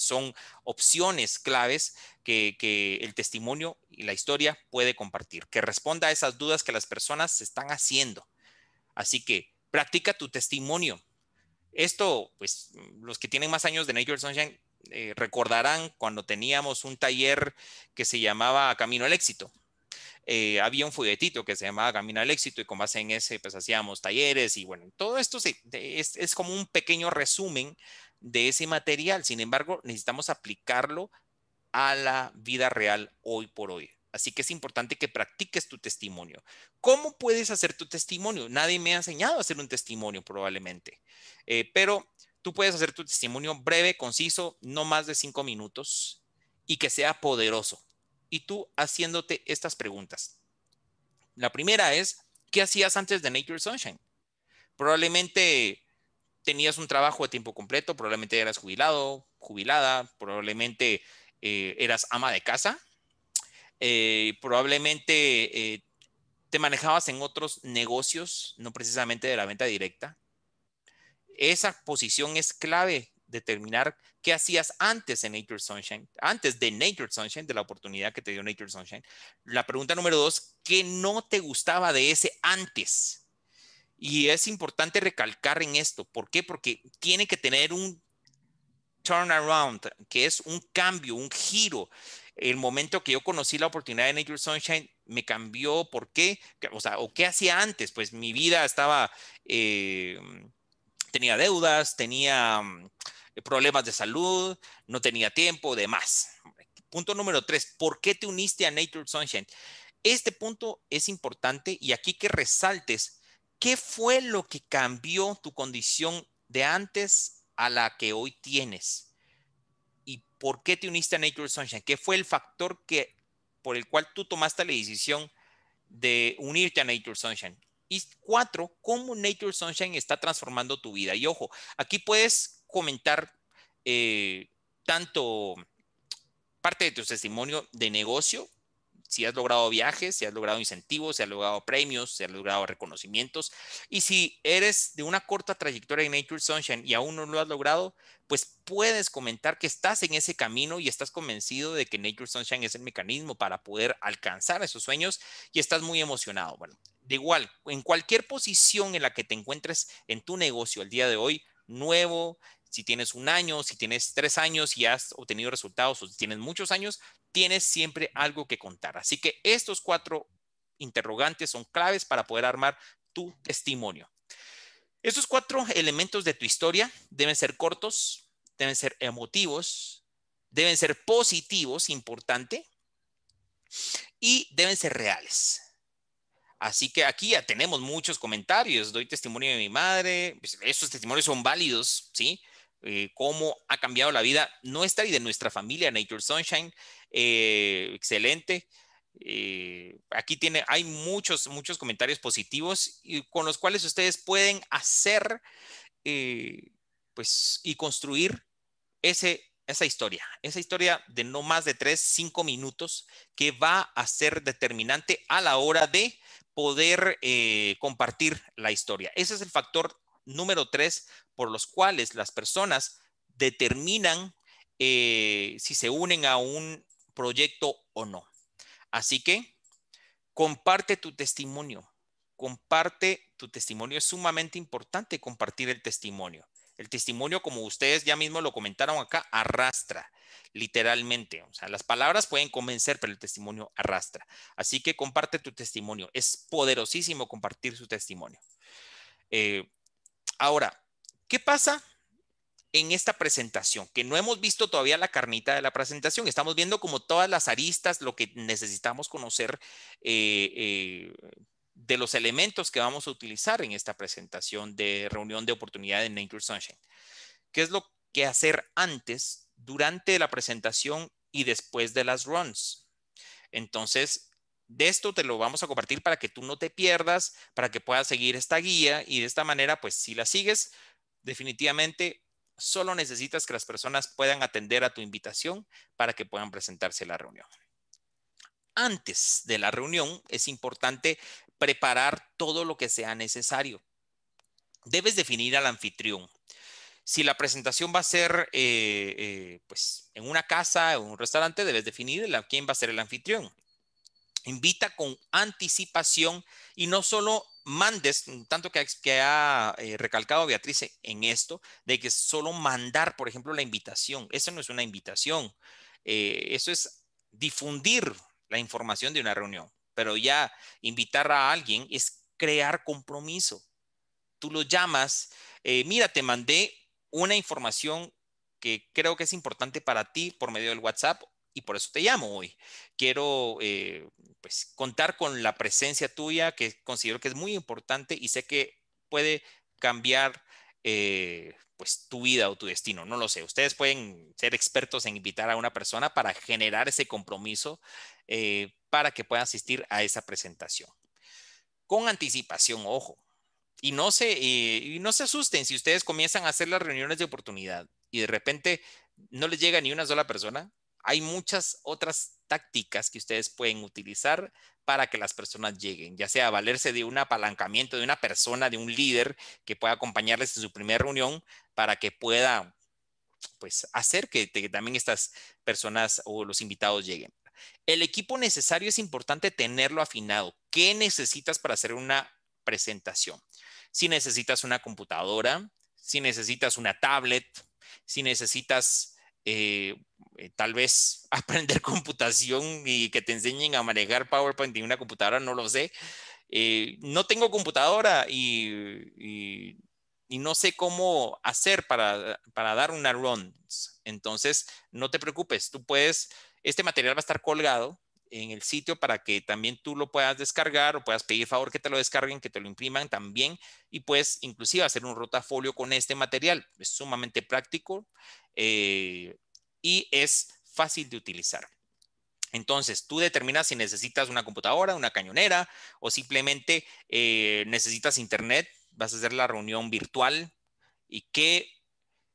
son opciones claves que, el testimonio y la historia puede compartir, que responda a esas dudas que las personas se están haciendo. Así que practica tu testimonio. Esto, pues, los que tienen más años de Nature Sunshine eh, recordarán cuando teníamos un taller que se llamaba Camino al Éxito. Eh, había un folletito que se llamaba Camino al Éxito y con base en ese pues hacíamos talleres y bueno, todo esto es, es, como un pequeño resumen de ese material. Sin embargo, necesitamos aplicarlo a la vida real hoy por hoy. Así que es importante que practiques tu testimonio. ¿Cómo puedes hacer tu testimonio? Nadie me ha enseñado a hacer un testimonio probablemente, eh, pero tú puedes hacer tu testimonio breve, conciso, no más de cinco minutos y que sea poderoso. Y tú haciéndote estas preguntas. La primera es, ¿qué hacías antes de Nature Sunshine? Probablemente tenías un trabajo a tiempo completo, probablemente eras jubilado, jubilada, probablemente eh, eras ama de casa, eh, probablemente eh, te manejabas en otros negocios, no precisamente de la venta directa. Esa posición es clave, determinar qué hacías antes de Nature Sunshine, antes de Nature Sunshine, de la oportunidad que te dio Nature Sunshine. La pregunta número dos, ¿qué no te gustaba de ese antes? Y es importante recalcar en esto. ¿Por qué? Porque tiene que tener un turnaround, que es un cambio, un giro. El momento que yo conocí la oportunidad de Nature Sunshine me cambió. ¿Por qué? O sea, ¿o qué hacía antes? Pues mi vida estaba, eh, tenía deudas, tenía mm, problemas de salud, no tenía tiempo, demás. Punto número tres, ¿por qué te uniste a Nature Sunshine? Este punto es importante y aquí que resaltes ¿Qué fue lo que cambió tu condición de antes a la que hoy tienes? ¿Y por qué te uniste a Nature Sunshine? ¿Qué fue el factor que, por el cual tú tomaste la decisión de unirte a Nature Sunshine? Y cuatro, ¿cómo Nature Sunshine está transformando tu vida? Y ojo, aquí puedes comentar eh, tanto parte de tu testimonio de negocio si has logrado viajes, si has logrado incentivos, si has logrado premios, si has logrado reconocimientos. Y si eres de una corta trayectoria en Nature Sunshine y aún no lo has logrado, pues puedes comentar que estás en ese camino y estás convencido de que Nature Sunshine es el mecanismo para poder alcanzar esos sueños y estás muy emocionado. Bueno, de igual, en cualquier posición en la que te encuentres en tu negocio el día de hoy, nuevo, si tienes un año, si tienes tres años y has obtenido resultados o si tienes muchos años, tienes siempre algo que contar. Así que estos cuatro interrogantes son claves para poder armar tu testimonio. Estos cuatro elementos de tu historia deben ser cortos, deben ser emotivos, deben ser positivos, importante, y deben ser reales. Así que aquí ya tenemos muchos comentarios. Doy testimonio de mi madre. Pues, esos testimonios son válidos, ¿sí? Eh, cómo ha cambiado la vida nuestra y de nuestra familia. Nature Sunshine, eh, excelente. Eh, aquí tiene, hay muchos, muchos comentarios positivos y con los cuales ustedes pueden hacer pues, y construir ese, esa historia, esa historia de no más de tres, cinco minutos que va a ser determinante a la hora de poder compartir la historia. Ese es el factor número tres, por los cuales las personas determinan eh, si se unen a un proyecto o no. Así que comparte tu testimonio. Comparte tu testimonio. Es sumamente importante compartir el testimonio. El testimonio, como ustedes ya mismo lo comentaron acá, arrastra, literalmente. O sea, las palabras pueden convencer, pero el testimonio arrastra. Así que comparte tu testimonio. Es poderosísimo compartir su testimonio. Eh, Ahora, ¿qué pasa en esta presentación? Que no hemos visto todavía la carnita de la presentación. Estamos viendo como todas las aristas, lo que necesitamos conocer eh, eh, de los elementos que vamos a utilizar en esta presentación de reunión de oportunidad en Nature Sunshine. ¿Qué es lo que hacer antes, durante la presentación y después de las runs? Entonces, de esto te lo vamos a compartir para que tú no te pierdas, para que puedas seguir esta guía y de esta manera, pues si la sigues, definitivamente solo necesitas que las personas puedan atender a tu invitación para que puedan presentarse a la reunión. Antes de la reunión es importante preparar todo lo que sea necesario. Debes definir al anfitrión. Si la presentación va a ser eh, eh, pues, en una casa o un restaurante, debes definir quién va a ser el anfitrión invita con anticipación y no solo mandes, tanto que, que ha eh, recalcado Beatriz en esto, de que solo mandar, por ejemplo, la invitación, eso no es una invitación, eh, eso es difundir la información de una reunión, pero ya invitar a alguien es crear compromiso. Tú lo llamas, eh, mira, te mandé una información que creo que es importante para ti por medio del WhatsApp y por eso te llamo hoy. Quiero eh, pues, contar con la presencia tuya, que considero que es muy importante y sé que puede cambiar eh, pues, tu vida o tu destino. No lo sé. Ustedes pueden ser expertos en invitar a una persona para generar ese compromiso eh, para que pueda asistir a esa presentación. Con anticipación, ojo. Y no, se, y no se asusten si ustedes comienzan a hacer las reuniones de oportunidad y de repente no les llega ni una sola persona, hay muchas otras tácticas que ustedes pueden utilizar para que las personas lleguen, ya sea valerse de un apalancamiento de una persona, de un líder que pueda acompañarles en su primera reunión para que pueda pues hacer que, también estas personas o los invitados lleguen. El equipo necesario es importante tenerlo afinado. ¿Qué necesitas para hacer una presentación? Si necesitas una computadora, si necesitas una tablet, si necesitas eh, eh, tal vez aprender computación y que te enseñen a manejar PowerPoint y una computadora, no lo sé. Eh, no tengo computadora y, no sé cómo hacer para, para dar una run. Entonces, no te preocupes, tú puedes, este material va a estar colgado en el sitio para que también tú lo puedas descargar o puedas pedir favor que te lo descarguen, que te lo impriman también y puedes inclusive hacer un rotafolio con este material. Es sumamente práctico. Eh, y es fácil de utilizar. Entonces, tú determinas si necesitas una computadora, una cañonera o simplemente eh, necesitas internet, vas a hacer la reunión virtual y qué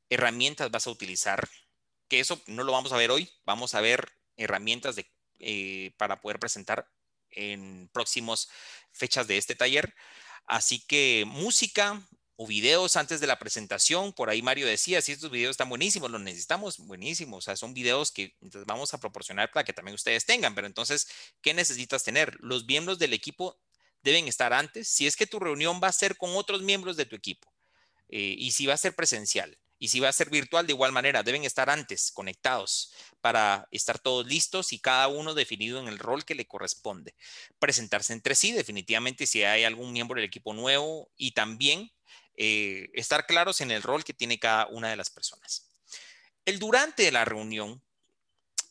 herramientas vas a utilizar. Que eso no lo vamos a ver hoy, vamos a ver herramientas eh, para poder presentar en próximos fechas de este taller. Así que música, o videos antes de la presentación. Por ahí Mario decía, si estos videos están buenísimos, los necesitamos, buenísimos. O sea, son videos que vamos a proporcionar para que también ustedes tengan. Pero entonces, ¿qué necesitas tener? Los miembros del equipo deben estar antes. Si es que tu reunión va a ser con otros miembros de tu equipo eh, y si va a ser presencial. Y si va a ser virtual, de igual manera, deben estar antes conectados para estar todos listos y cada uno definido en el rol que le corresponde. Presentarse entre sí, definitivamente, si hay algún miembro del equipo nuevo y también eh, estar claros en el rol que tiene cada una de las personas. El durante de la reunión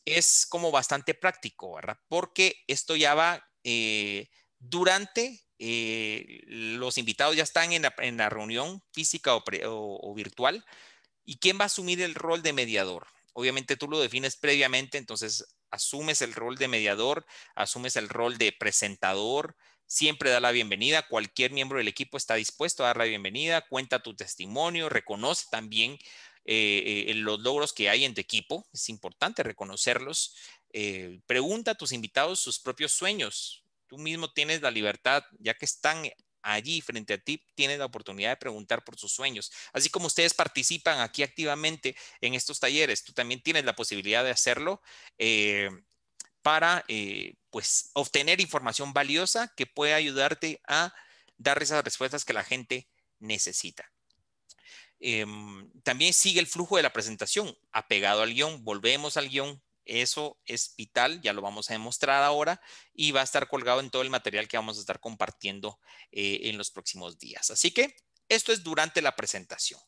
es como bastante práctico, ¿verdad? Porque esto ya va eh, durante, eh, los invitados ya están en la, reunión física o virtual, ¿y quién va a asumir el rol de mediador? Obviamente tú lo defines previamente, entonces asumes el rol de mediador, asumes el rol de presentador, siempre da la bienvenida, cualquier miembro del equipo está dispuesto a dar la bienvenida, cuenta tu testimonio, reconoce también eh, eh, los logros que hay en tu equipo, es importante reconocerlos, eh, pregunta a tus invitados sus propios sueños, tú mismo tienes la libertad, ya que están allí frente a ti tienes la oportunidad de preguntar por sus sueños. Así como ustedes participan aquí activamente en estos talleres, tú también tienes la posibilidad de hacerlo para eh, pues, obtener información valiosa que pueda ayudarte a dar esas respuestas que la gente necesita. Em, también sigue el flujo de la presentación, apegado al guión, volvemos al guión. Eso es vital, ya lo vamos a demostrar ahora y va a estar colgado en todo el material que vamos a estar compartiendo eh, en los próximos días. Así que esto es durante la presentación.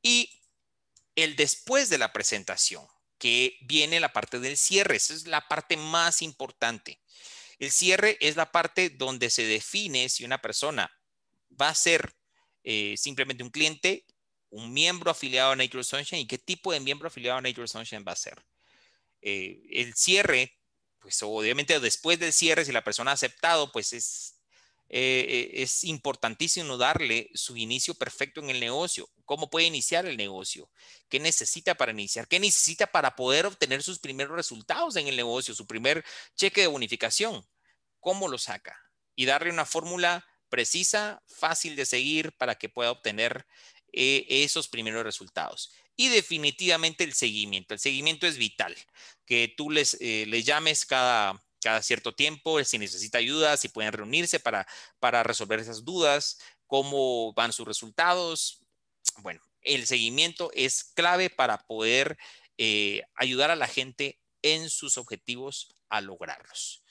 Y el después de la presentación que viene la parte del cierre. Esa es la parte más importante. El cierre es la parte donde se define si una persona va a ser eh, simplemente un cliente, un miembro afiliado a Nature Sunshine y qué tipo de miembro afiliado a Nature Sunshine va a ser. Eh, el cierre, pues obviamente después del cierre, si la persona ha aceptado, pues es eh, eh, es importantísimo darle su inicio perfecto en el negocio. ¿Cómo puede iniciar el negocio? ¿Qué necesita para iniciar? ¿Qué necesita para poder obtener sus primeros resultados en el negocio, su primer cheque de bonificación? ¿Cómo lo saca? Y darle una fórmula precisa, fácil de seguir para que pueda obtener eh, esos primeros resultados. Y definitivamente el seguimiento. El seguimiento es vital. Que tú les, eh, llames cada cada cierto tiempo, si necesita ayuda, si pueden reunirse para, para resolver esas dudas, cómo van sus resultados. Bueno, el seguimiento es clave para poder eh, ayudar a la gente en sus objetivos a lograrlos.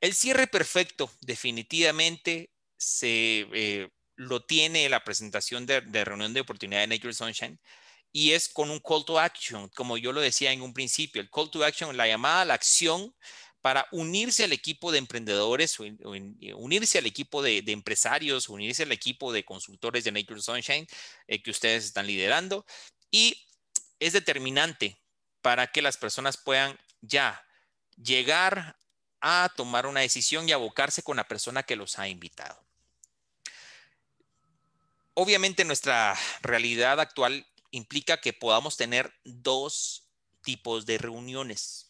El cierre perfecto definitivamente se, eh, lo tiene la presentación de, de reunión de oportunidad de Nature Sunshine y es con un call to action, como yo lo decía en un principio, el call to action, la llamada a la acción para unirse al equipo de emprendedores, unirse al equipo de, empresarios, unirse al equipo de consultores de Nature Sunshine eh, que ustedes están liderando. Y es determinante para que las personas puedan ya llegar a tomar una decisión y abocarse con la persona que los ha invitado. Obviamente nuestra realidad actual implica que podamos tener dos tipos de reuniones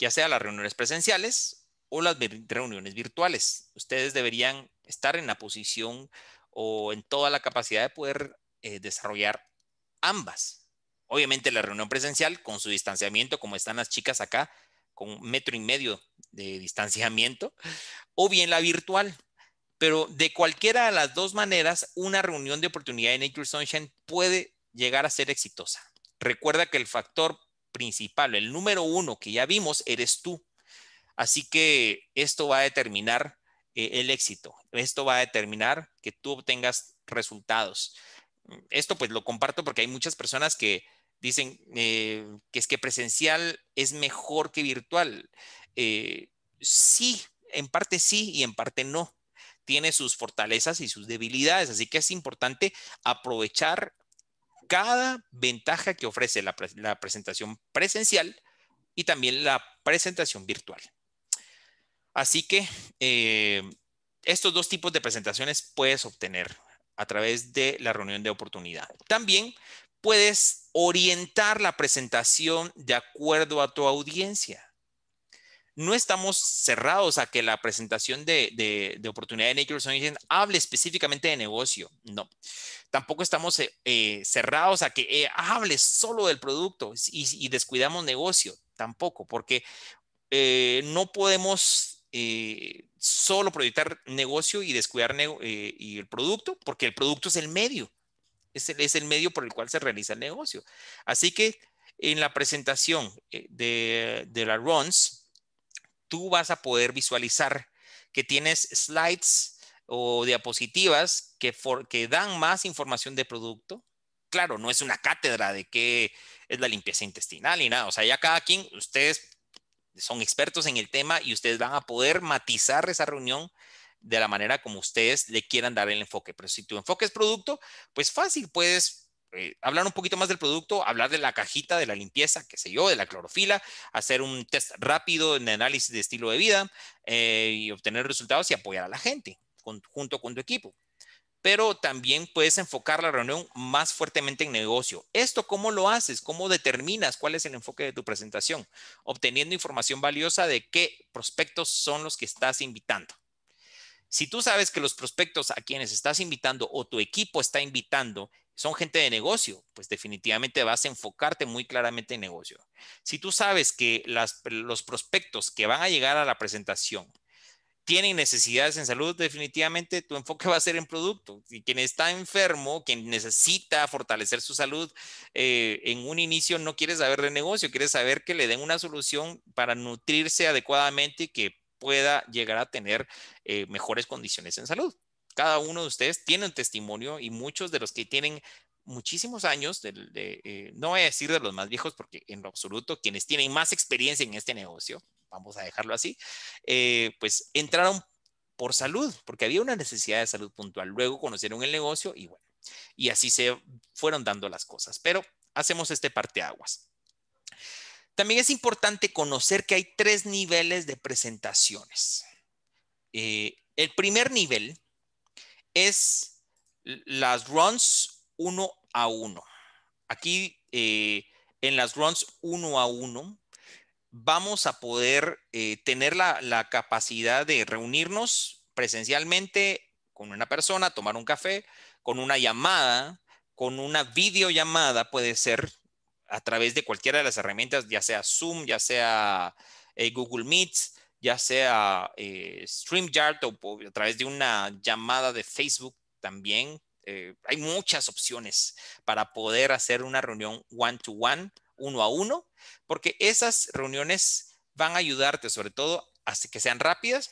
ya sea las reuniones presenciales o las reuniones virtuales. Ustedes deberían estar en la posición o en toda la capacidad de poder eh, desarrollar ambas. Obviamente la reunión presencial con su distanciamiento, como están las chicas acá, con un metro y medio de distanciamiento, o bien la virtual. Pero de cualquiera de las dos maneras, una reunión de oportunidad en Nature Sunshine puede llegar a ser exitosa. Recuerda que el factor principal, el número uno que ya vimos, eres tú. Así que esto va a determinar eh, el éxito. Esto va a determinar que tú obtengas resultados. Esto pues lo comparto porque hay muchas personas que dicen eh, que es que presencial es mejor que virtual. Eh, sí, en parte sí y en parte no. Tiene sus fortalezas y sus debilidades, así que es importante aprovechar cada ventaja que ofrece la, presentación presencial y también la presentación virtual. Así que eh, estos dos tipos de presentaciones puedes obtener a través de la reunión de oportunidad. También puedes orientar la presentación de acuerdo a tu audiencia no estamos cerrados a que la presentación de, oportunidad de Nature hable específicamente de negocio. No. Tampoco estamos eh, eh, cerrados a que eh, hable solo del producto y, descuidamos negocio. Tampoco, porque no podemos solo proyectar negocio y descuidar el producto, porque el producto es el medio. Es el, medio por el cual se realiza el negocio. Así que en la presentación de, de la RONS, tú vas a poder visualizar que tienes slides o diapositivas que, dan más información de producto. Claro, no es una cátedra de qué es la limpieza intestinal y nada. O sea, ya cada quien, ustedes son expertos en el tema y ustedes van a poder matizar esa reunión de la manera como ustedes le quieran dar el enfoque. Pero si tu enfoque es producto, pues fácil, puedes eh, hablar un poquito más del producto, hablar de la cajita, de la limpieza, qué sé yo, de la clorofila, hacer un test rápido en análisis de estilo de vida eh, y obtener resultados y apoyar a la gente junto con tu equipo. Pero también puedes enfocar la reunión más fuertemente en negocio. ¿Esto cómo lo haces? ¿Cómo determinas cuál es el enfoque de tu presentación? Obteniendo información valiosa de qué prospectos son los que estás invitando. Si tú sabes que los prospectos a quienes estás invitando o tu equipo está invitando son gente de negocio, pues definitivamente vas a enfocarte muy claramente en negocio. Si tú sabes que los prospectos que van a llegar a la presentación tienen necesidades en salud, definitivamente tu enfoque va a ser en producto. Y quien está enfermo, quien necesita fortalecer su salud, eh, en un inicio no quiere saber de negocio, quiere saber que le den una solución para nutrirse adecuadamente y que pueda llegar a tener eh, mejores condiciones en salud cada uno de ustedes tiene un testimonio y muchos de los que tienen muchísimos años, eh, no voy a decir de los más viejos porque en lo absoluto quienes tienen más experiencia en este negocio, vamos a dejarlo así, eh, pues entraron por salud, porque había una necesidad de salud puntual. Luego conocieron el negocio y bueno, y así se fueron dando las cosas. Pero hacemos este parteaguas. También es importante conocer que hay tres niveles de presentaciones. Eh, el primer nivel es las runs uno a uno. Aquí eh, en las runs uno a uno vamos a poder eh, tener la, capacidad de reunirnos presencialmente con una persona, tomar un café, con una llamada, con una videollamada, puede ser a través de cualquiera de las herramientas, ya sea Zoom, ya sea eh, Google Meets, ya sea eh, StreamYard o, a través de una llamada de Facebook también. Eh, hay muchas opciones para poder hacer una reunión one-to-one, uno a uno, porque esas reuniones van a ayudarte sobre todo hasta que sean rápidas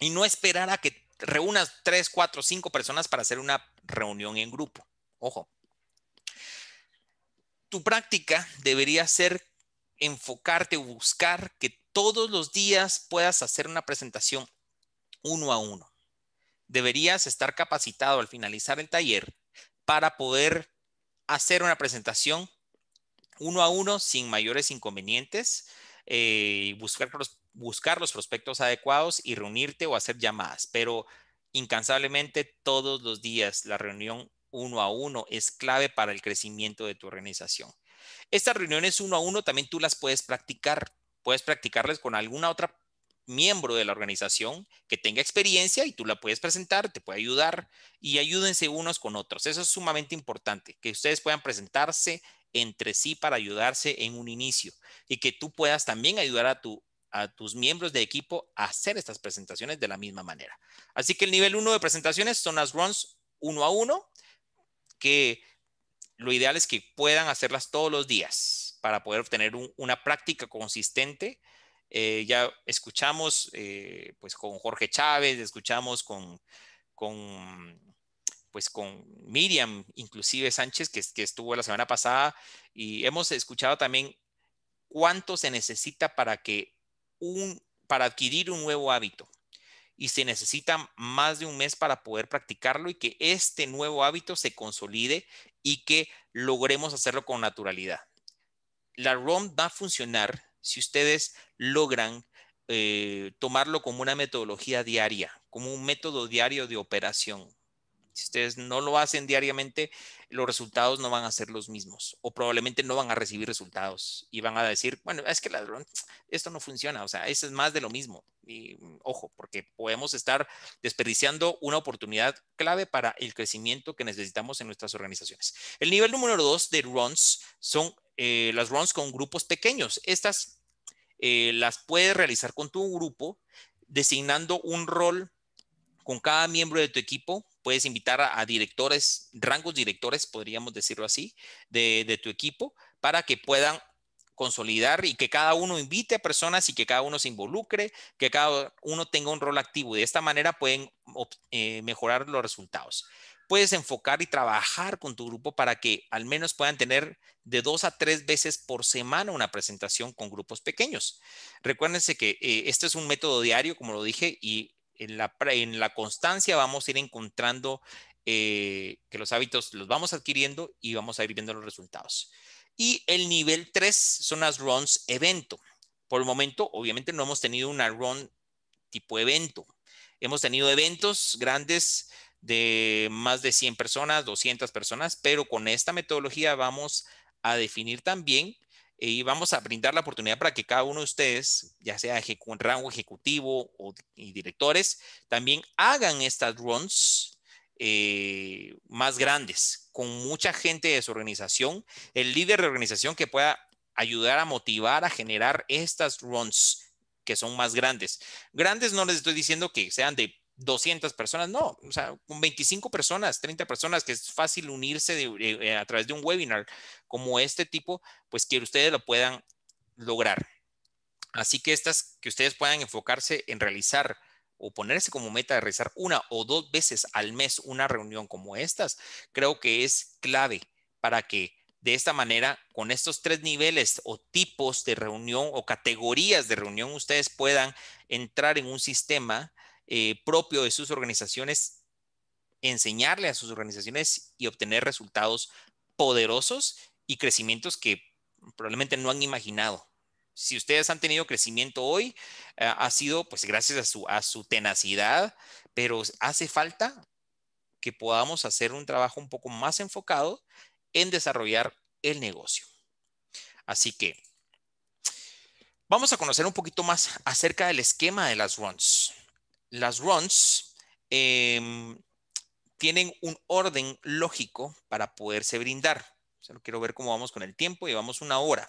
y no esperar a que reúnas tres, cuatro, cinco personas para hacer una reunión en grupo. Ojo. Tu práctica debería ser enfocarte buscar que todos los días puedas hacer una presentación uno a uno. Deberías estar capacitado al finalizar el taller para poder hacer una presentación uno a uno sin mayores inconvenientes, eh, buscar, buscar los prospectos adecuados y reunirte o hacer llamadas. Pero incansablemente todos los días la reunión uno a uno es clave para el crecimiento de tu organización. Estas reuniones uno a uno también tú las puedes practicar puedes practicarles con alguna otra miembro de la organización que tenga experiencia y tú la puedes presentar, te puede ayudar y ayúdense unos con otros. Eso es sumamente importante, que ustedes puedan presentarse entre sí para ayudarse en un inicio y que tú puedas también ayudar a, a tus miembros de equipo a hacer estas presentaciones de la misma manera. Así que el nivel 1 de presentaciones son las runs uno a uno, que lo ideal es que puedan hacerlas todos los días para poder obtener una práctica consistente. Eh, ya escuchamos eh, pues con Jorge Chávez, escuchamos con, pues con Miriam, inclusive Sánchez, que, que estuvo la semana pasada, y hemos escuchado también cuánto se necesita para que un, para adquirir un nuevo hábito y se necesita más de un mes para poder practicarlo y que este nuevo hábito se consolide y que logremos hacerlo con naturalidad la ROM va a funcionar si ustedes logran eh, tomarlo como una metodología diaria, como un método diario de operación. Si ustedes no lo hacen diariamente, los resultados no van a ser los mismos o probablemente no van a recibir resultados y van a decir, bueno, es que la ROM, esto no funciona, o sea, eso es más de lo mismo. Y ojo, porque podemos estar desperdiciando una oportunidad clave para el crecimiento que necesitamos en nuestras organizaciones. El nivel número dos de RONs son eh, las runs con grupos pequeños. Estas eh, las puedes realizar con tu grupo designando un rol con cada miembro de tu equipo. Puedes invitar a, directores, rangos directores, podríamos decirlo así, de, tu equipo para que puedan consolidar y que cada uno invite a personas y que cada uno se involucre, que cada uno tenga un rol activo. De esta manera pueden eh, mejorar los resultados puedes enfocar y trabajar con tu grupo para que al menos puedan tener de dos a tres veces por semana una presentación con grupos pequeños. Recuérdense que este es un método diario, como lo dije, y en la, constancia vamos a ir encontrando eh, que los hábitos los vamos adquiriendo y vamos a ir viendo los resultados. Y el nivel tres son las runs evento. Por el momento, obviamente, no hemos tenido una run tipo evento. Hemos tenido eventos grandes de más de 100 personas, 200 personas, pero con esta metodología vamos a definir también eh, y vamos a brindar la oportunidad para que cada uno de ustedes, ya sea en rango ejecutivo o, directores, también hagan estas runs eh, más grandes, con mucha gente de su organización, el líder de organización que pueda ayudar a motivar a generar estas runs que son más grandes. Grandes no les estoy diciendo que sean de 200 personas, no, o sea, con 25 personas, 30 personas, que es fácil unirse eh, eh, a través de un webinar como este tipo, pues que ustedes lo puedan lograr. Así que estas, que ustedes puedan enfocarse en realizar o ponerse como meta de realizar una o dos veces al mes una reunión como estas, creo que es clave para que de esta manera, con estos tres niveles o tipos de reunión o categorías de reunión, ustedes puedan entrar en un sistema eh, propio de sus organizaciones, enseñarle a sus organizaciones y obtener resultados poderosos y crecimientos que probablemente no han imaginado. Si ustedes han tenido crecimiento hoy, eh, ha sido pues gracias a su, a su tenacidad, pero hace falta que podamos hacer un trabajo un poco más enfocado en desarrollar el negocio. Así que vamos a conocer un poquito más acerca del esquema de las runs las runs em, tienen un orden lógico para poderse brindar. quiero ver cómo vamos con el tiempo. Llevamos una hora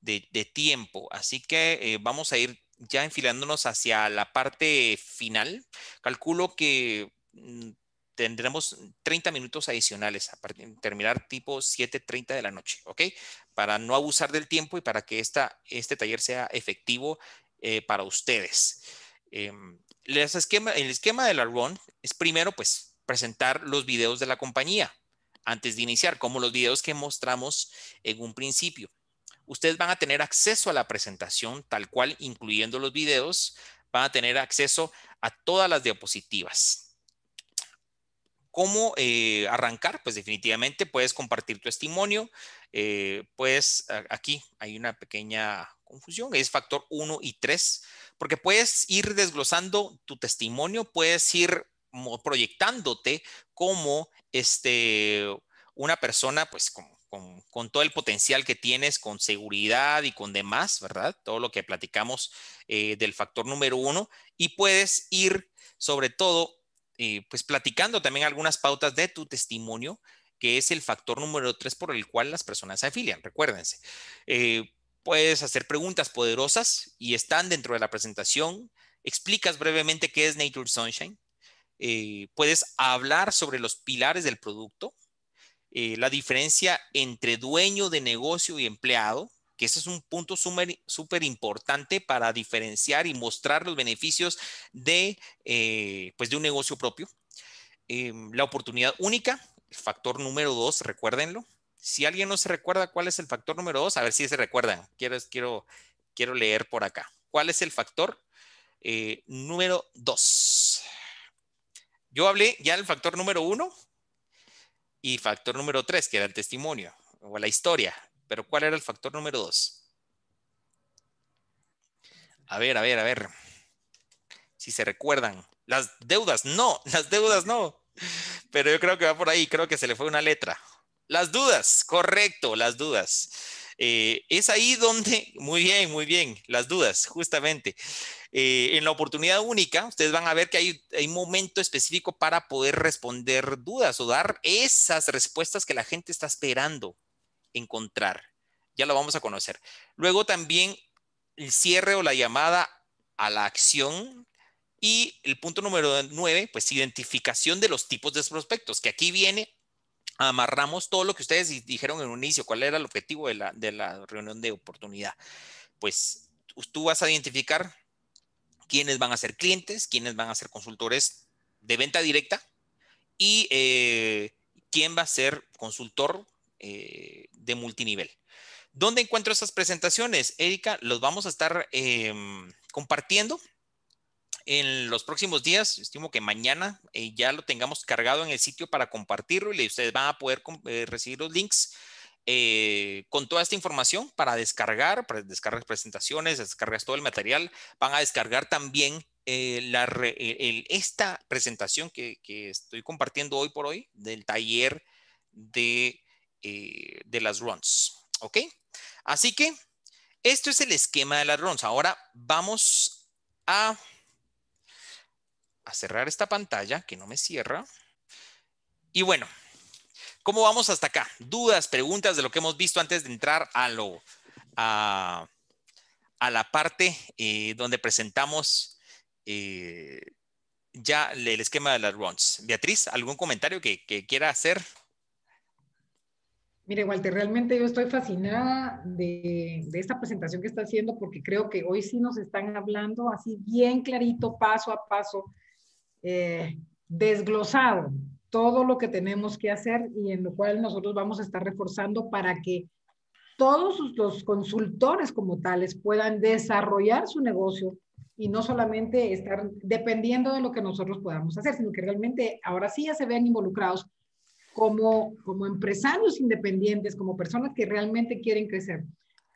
de, tiempo, así que eh, vamos a ir ya enfilándonos hacia la parte final. Calculo que mm, tendremos 30 minutos adicionales a terminar tipo 7.30 de la noche, ¿ok? Para no abusar del tiempo y para que esta, este taller sea efectivo eh, para ustedes. Em, les esquema, el esquema del run es primero, pues, presentar los videos de la compañía antes de iniciar, como los videos que mostramos en un principio. Ustedes van a tener acceso a la presentación tal cual, incluyendo los videos, van a tener acceso a todas las diapositivas. ¿Cómo eh, arrancar? Pues definitivamente puedes compartir tu testimonio. pues aquí hay una pequeña confusión. Es factor 1 y 3 porque puedes ir desglosando tu testimonio, puedes ir proyectándote como este, una persona, pues con, todo el potencial que tienes, con seguridad y con demás, ¿verdad? Todo lo que platicamos eh, del factor número uno, y puedes ir sobre todo, eh, pues platicando también algunas pautas de tu testimonio, que es el factor número tres por el cual las personas se afilian, recuérdense. Eh, puedes hacer preguntas poderosas y están dentro de la presentación. Explicas brevemente qué es Nature Sunshine. Eh, puedes hablar sobre los pilares del producto, eh, la diferencia entre dueño de negocio y empleado, que ese es un punto súper importante para diferenciar y mostrar los beneficios de, eh, pues de un negocio propio. Em, la oportunidad única, el factor número dos, recuérdenlo, si alguien no se recuerda cuál es el factor número dos, a ver si se recuerdan. Quiero, leer por acá. ¿Cuál es el factor eh, número dos? Yo hablé ya del factor número uno y factor número tres, que era el testimonio o la historia. Pero ¿cuál era el factor número dos? A ver, a ver, a ver. Si se recuerdan. Las deudas, no, las deudas no. Pero yo creo que va por ahí, creo que se le fue una letra. Las dudas, correcto, las dudas. Eh, es ahí donde, muy bien, muy bien, las dudas, justamente. Eh, en la oportunidad única, ustedes van a ver que hay, hay, un momento específico para poder responder dudas o dar esas respuestas que la gente está esperando encontrar. Ya lo vamos a conocer. Luego también el cierre o la llamada a la acción. Y el punto número nueve, pues identificación de los tipos de prospectos, que aquí viene amarramos todo lo que ustedes dijeron en un inicio, cuál era el objetivo de la, reunión de oportunidad. Pues tú vas a identificar quiénes van a ser clientes, quiénes van a ser consultores de venta directa y eh, quién va a ser consultor eh, de multinivel. ¿Dónde encuentro esas presentaciones, Erika? Los vamos a estar em, compartiendo en los próximos días, estimo que mañana eh, ya lo tengamos cargado en el sitio para compartirlo y ustedes van a poder eh, recibir los links eh, con toda esta información para descargar, para descargar presentaciones, descargas todo el material, van a descargar también esta presentación que, que, estoy compartiendo hoy por hoy del taller de, de las runs. ¿Ok? Así que esto es el esquema de las runs. Ahora vamos a a cerrar esta pantalla que no me cierra. Y bueno, ¿cómo vamos hasta acá? Dudas, preguntas de lo que hemos visto antes de entrar a lo a, la parte eh, donde presentamos eh, ya el esquema de las runs. Beatriz, ¿algún comentario que, quiera hacer? Mire, Walter, realmente yo estoy fascinada de, de, esta presentación que está haciendo porque creo que hoy sí nos están hablando así bien clarito, paso a paso, eh, desglosado todo lo que tenemos que hacer y en lo cual nosotros vamos a estar reforzando para que todos los consultores como tales puedan desarrollar su negocio y no solamente estar dependiendo de lo que nosotros podamos hacer, sino que realmente ahora sí ya se vean involucrados como, como empresarios independientes, como personas que realmente quieren crecer.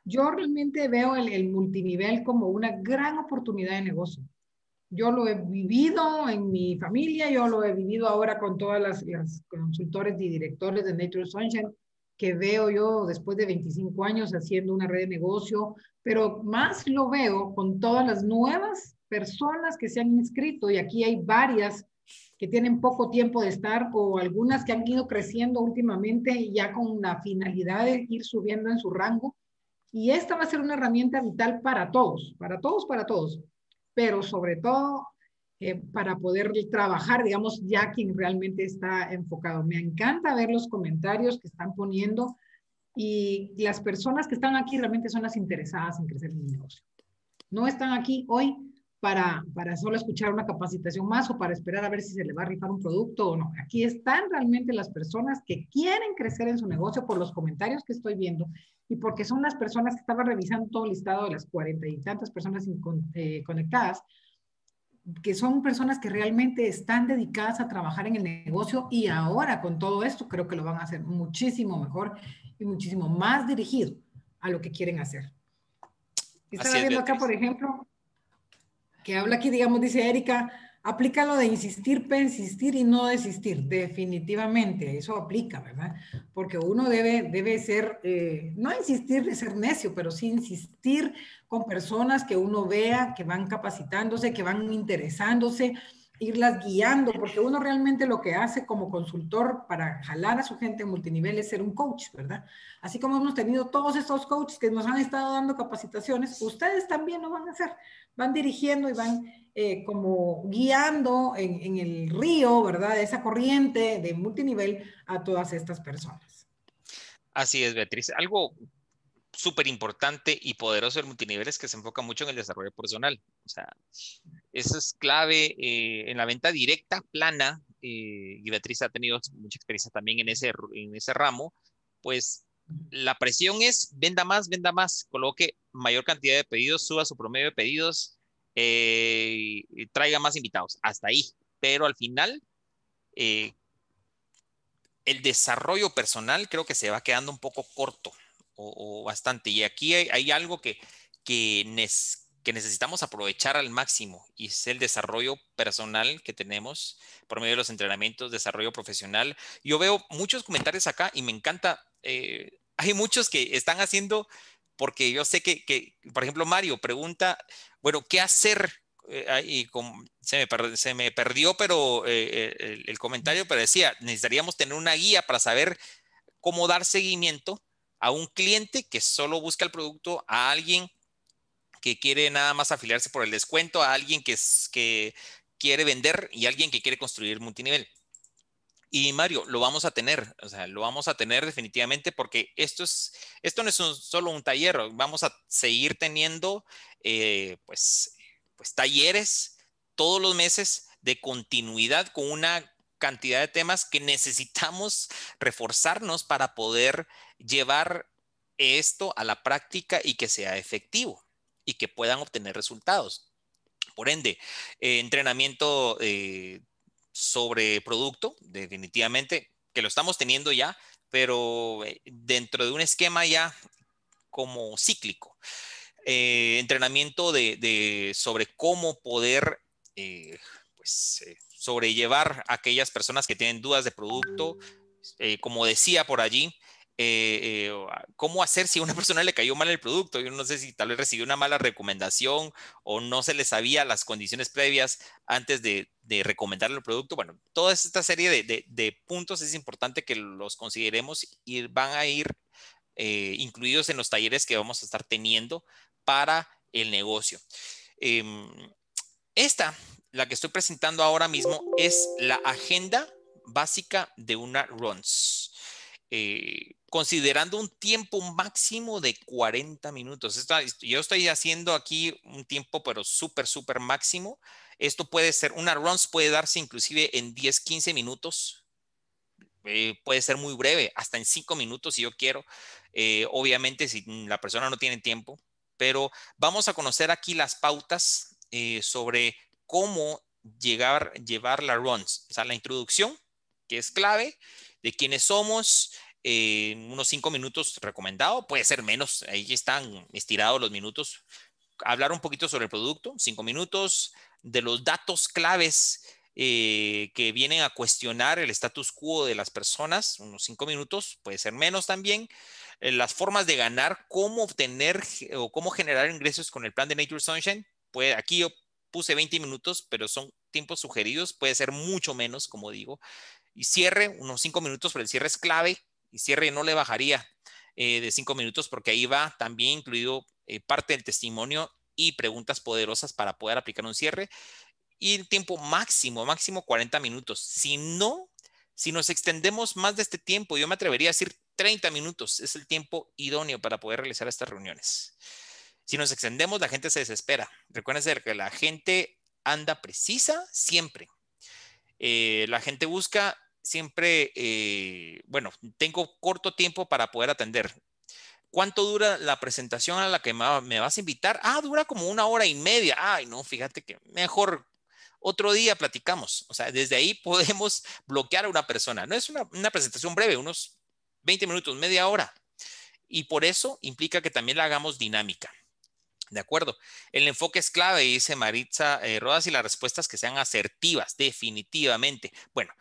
Yo realmente veo el multinivel como una gran oportunidad de negocio. Yo lo he vivido en mi familia, yo lo he vivido ahora con todas las, consultores y directores de Nature Sunshine que veo yo después de 25 años haciendo una red de negocio, pero más lo veo con todas las nuevas personas que se han inscrito y aquí hay varias que tienen poco tiempo de estar o algunas que han ido creciendo últimamente y ya con la finalidad de ir subiendo en su rango. Y esta va a ser una herramienta vital para todos, para todos, para todos pero sobre todo eh, para poder trabajar, digamos, ya quien realmente está enfocado. Me encanta ver los comentarios que están poniendo y las personas que están aquí realmente son las interesadas en crecer el negocio. No están aquí hoy para, para solo escuchar una capacitación más o para esperar a ver si se le va a rifar un producto o no. Aquí están realmente las personas que quieren crecer en su negocio por los comentarios que estoy viendo y porque son las personas que estaba revisando todo el listado de las cuarenta y tantas personas eh, conectadas, que son personas que realmente están dedicadas a trabajar en el negocio y ahora con todo esto creo que lo van a hacer muchísimo mejor y muchísimo más dirigido a lo que quieren hacer. Estaba viendo acá, por ejemplo, que habla aquí, digamos, dice Erika, aplica lo de insistir, persistir y no desistir. Definitivamente, eso aplica, ¿verdad? Porque uno debe, debe ser, eh, no insistir de ser necio, pero sí insistir con personas que uno vea, que van capacitándose, que van interesándose, irlas guiando, porque uno realmente lo que hace como consultor para jalar a su gente en multinivel es ser un coach, ¿verdad? Así como hemos tenido todos estos coaches que nos han estado dando capacitaciones, ustedes también lo van a hacer, van dirigiendo y van eh, como guiando en, el río, ¿verdad? Esa corriente de multinivel a todas estas personas. Así es, Beatriz. Algo súper importante y poderoso del multinivel es que se enfoca mucho en el desarrollo personal. O sea, eso es clave eh, en la venta directa, plana, eh, y Beatriz ha tenido mucha experiencia también en ese, en ese ramo, pues la presión es venda más, venda más, coloque mayor cantidad de pedidos, suba su promedio de pedidos, eh, traiga más invitados, hasta ahí. Pero al final, eh, el desarrollo personal creo que se va quedando un poco corto o, bastante. Y aquí hay, algo que, que, necesitamos aprovechar al máximo y es el desarrollo personal que tenemos por medio de los entrenamientos, desarrollo profesional. Yo veo muchos comentarios acá y me encanta. Eh, hay muchos que están haciendo porque yo sé que, por ejemplo, Mario pregunta, bueno, ¿qué hacer? Eh, ah, y se, me se, me perdió pero eh, eh, el, comentario, pero decía, necesitaríamos tener una guía para saber cómo dar seguimiento a un cliente que solo busca el producto, a alguien que quiere nada más afiliarse por el descuento, a alguien que, que quiere vender y a alguien que quiere construir multinivel. Y Mario, lo vamos a tener, o sea, lo vamos a tener definitivamente porque esto es, esto no es solo un taller, vamos a seguir teniendo, eh, pues, pues, talleres todos los meses de continuidad con una cantidad de temas que necesitamos reforzarnos para poder llevar esto a la práctica y que sea efectivo y que puedan obtener resultados. Por ende, eh, entrenamiento eh, sobre producto, definitivamente, que lo estamos teniendo ya, pero eh, dentro de un esquema ya como cíclico. Eh, entrenamiento de, sobre cómo poder eh, pues, sobrellevar a aquellas personas que tienen dudas de producto. como decía por allí, eh, eh, cómo hacer si a una persona le cayó mal el producto. Yo no sé si tal vez recibió una mala recomendación o no se le sabía las condiciones previas antes de, de recomendarle el producto. Bueno, toda esta serie de, puntos es importante que los consideremos y van a ir eh, incluidos en los talleres que vamos a estar teniendo para el negocio. Em, esta, la que estoy presentando ahora mismo, es la agenda básica de una RONS. Eh, considerando un tiempo máximo de 40 minutos. yo estoy haciendo aquí un tiempo, pero súper, súper máximo. Esto puede ser, una runs puede darse inclusive en 10, 15 minutos. Eh, puede ser muy breve, hasta en 5 minutos si yo quiero. Eh, obviamente si la persona no tiene tiempo, pero vamos a conocer aquí las pautas eh, sobre cómo llegar, llevar la runs. O sea, la introducción, que es clave, de quiénes somos, unos cinco minutos recomendado, puede ser menos, ahí están estirados los minutos. Hablar un poquito sobre el producto, cinco minutos, de los datos claves eh, que vienen a cuestionar el status quo de las personas, unos cinco minutos, puede ser menos también, eh, las formas de ganar, cómo obtener o cómo generar ingresos con el plan de Nature Sunshine, aquí yo puse 20 minutos, pero son tiempos sugeridos, puede ser mucho menos, como digo, y cierre, unos cinco minutos, pero el cierre es clave, y cierre no le bajaría eh, de cinco minutos porque ahí va también incluido eh, parte del testimonio y preguntas poderosas para poder aplicar un cierre y el tiempo máximo, máximo 40 minutos. Si no, si nos extendemos más de este tiempo, yo me atrevería a decir 30 minutos es el tiempo idóneo para poder realizar estas reuniones. Si nos extendemos, la gente se desespera. Recuérdense que la gente anda precisa siempre. Eh, la gente busca siempre, eh, bueno, tengo corto tiempo para poder atender. ¿Cuánto dura la presentación a la que me vas a invitar? Ah, dura como una hora y media. Ay, no, fíjate que mejor otro día platicamos. O sea, desde ahí podemos bloquear a una persona. No es una, presentación breve, unos 20 minutos, media hora. Y por eso implica que también la hagamos dinámica. ¿De acuerdo? El enfoque es clave, dice Maritza eh, Rodas, y las respuestas que sean asertivas, definitivamente. Bueno,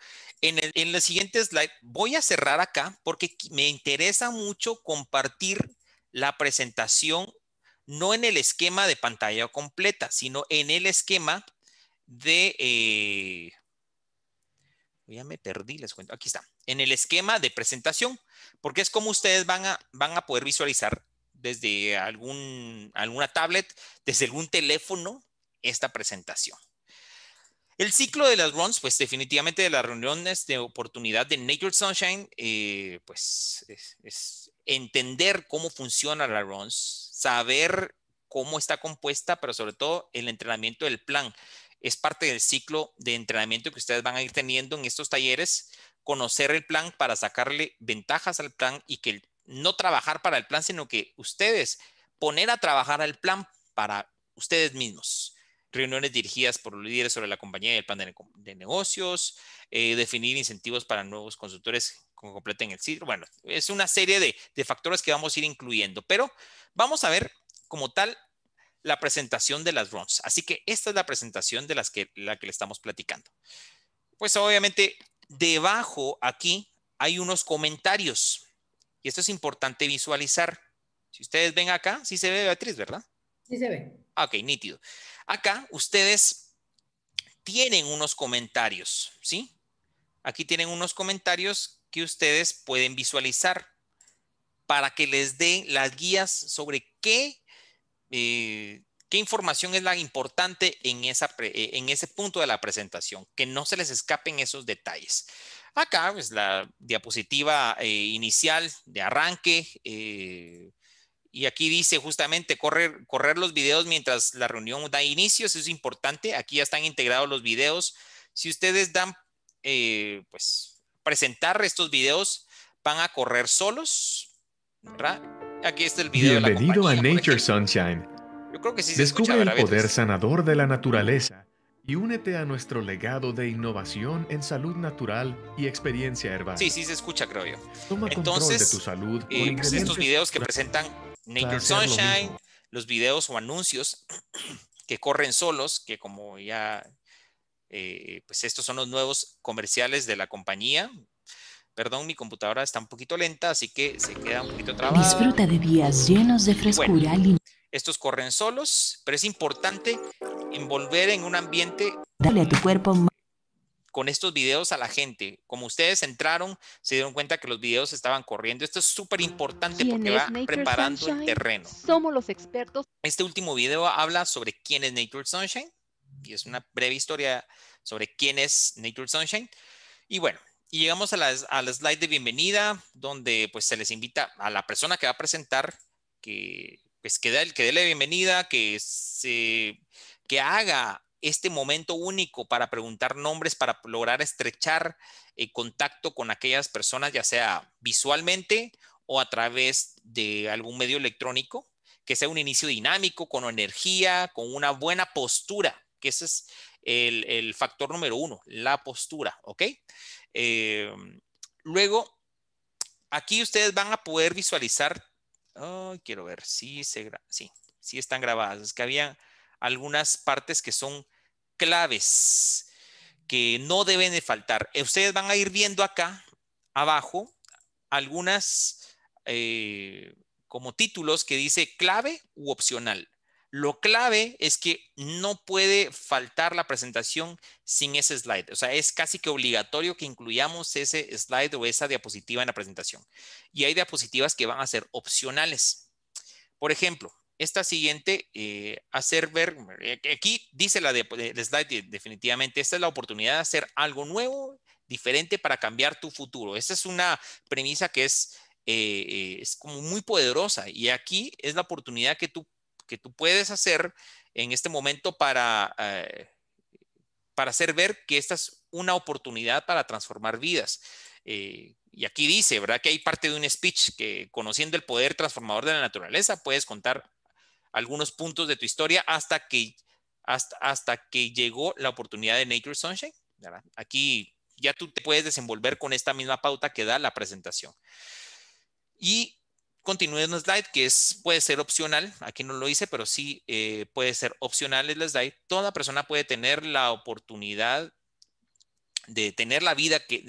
en el, siguiente slide voy a cerrar acá porque me interesa mucho compartir la presentación no en el esquema de pantalla completa, sino en el esquema de... voy eh, ya me perdí, les cuento. Aquí está. En el esquema de presentación, porque es como ustedes van a, van a poder visualizar desde algún, alguna tablet, desde algún teléfono, esta presentación. El ciclo de las runs, pues definitivamente de las reuniones de oportunidad de Nature Sunshine, eh, pues es, entender cómo funciona la runs, saber cómo está compuesta, pero sobre todo el entrenamiento del plan. Es parte del ciclo de entrenamiento que ustedes van a ir teniendo en estos talleres, conocer el plan para sacarle ventajas al plan y que no trabajar para el plan, sino que ustedes poner a trabajar al plan para ustedes mismos reuniones dirigidas por los líderes sobre la compañía y el plan de, negocios, eh, definir incentivos para nuevos consultores que completen el sitio. Bueno, es una serie de, factores que vamos a ir incluyendo, pero vamos a ver como tal la presentación de las RONs. Así que esta es la presentación de las que, la que le estamos platicando. Pues obviamente debajo aquí hay unos comentarios y esto es importante visualizar. Si ustedes ven acá, sí se ve Beatriz, ¿verdad? Sí se ve. Ah, ok, nítido. Acá ustedes tienen unos comentarios, ¿sí? Aquí tienen unos comentarios que ustedes pueden visualizar para que les dé las guías sobre qué, eh, qué información es la importante en, esa eh, en ese punto de la presentación, que no se les escapen esos detalles. Acá es pues, la diapositiva eh, inicial de arranque, y aquí dice justamente correr, correr los videos mientras la reunión da inicio, eso es importante. Aquí ya están integrados los videos. Si ustedes dan, eh, pues, presentar estos videos, van a correr solos, ¿verdad? Aquí está el video. Bienvenido de la compañía, a Nature Sunshine. Yo creo que sí se Descubre el poder sanador de la naturaleza y únete a nuestro legado de innovación en salud natural y experiencia herbal. Sí, sí se escucha, creo yo. Toma Entonces, de tu salud. y eh, pues, estos videos que presentan Nature Sunshine, los videos o anuncios que corren solos, que como ya, eh, pues estos son los nuevos comerciales de la compañía. Perdón, mi computadora está un poquito lenta, así que se queda un poquito trabada. Disfruta de días llenos de frescura. estos corren solos, pero es importante envolver en un ambiente. Dale a tu cuerpo con estos videos a la gente. Como ustedes entraron, se dieron cuenta que los videos estaban corriendo. Esto es súper importante porque va preparando el terreno. Somos los expertos. Este último video habla sobre quién es Nature Sunshine y es una breve historia sobre quién es Nature Sunshine. Y bueno, y llegamos a la, a la slide de bienvenida donde pues se les invita a la persona que va a presentar que pues que, dé, que dé la bienvenida, que se que haga este momento único para preguntar nombres, para lograr estrechar el eh, contacto con aquellas personas, ya sea visualmente o a través de algún medio electrónico, que sea un inicio dinámico, con energía, con una buena postura, que ese es el, factor número uno, la postura, ¿ok? Em, luego, aquí ustedes van a poder visualizar, quiero ver, si se, sí, sí están grabadas, es que había algunas partes que son claves que no deben de faltar. Eh, ustedes van a ir viendo acá abajo algunas eh, como títulos que dice clave u opcional. Lo clave es que no puede faltar la presentación sin ese slide. O sea, es casi que obligatorio que incluyamos ese slide o esa diapositiva en la presentación. Y hay diapositivas que van a ser opcionales. Por ejemplo, esta siguiente, eh, hacer ver, eh, aquí dice la de, slide definitivamente, esta es la oportunidad de hacer algo nuevo, diferente para cambiar tu futuro. Esta es una premisa que es, eh, es como muy poderosa y aquí es la oportunidad que tú, que tú puedes hacer en este momento para, para hacer ver que esta es una oportunidad para transformar vidas. y aquí dice, ¿verdad? Que hay parte de un speech que conociendo el poder transformador de la naturaleza, puedes contar algunos puntos de tu historia hasta que, hasta, que llegó la oportunidad de Nature Sunshine. Aquí ya tú te puedes desenvolver con esta misma pauta que da la presentación. Y continúe en slide, que es, puede ser opcional. Aquí no lo hice, pero sí eh, puede ser opcional el slide. Toda persona puede tener la oportunidad de tener la vida que,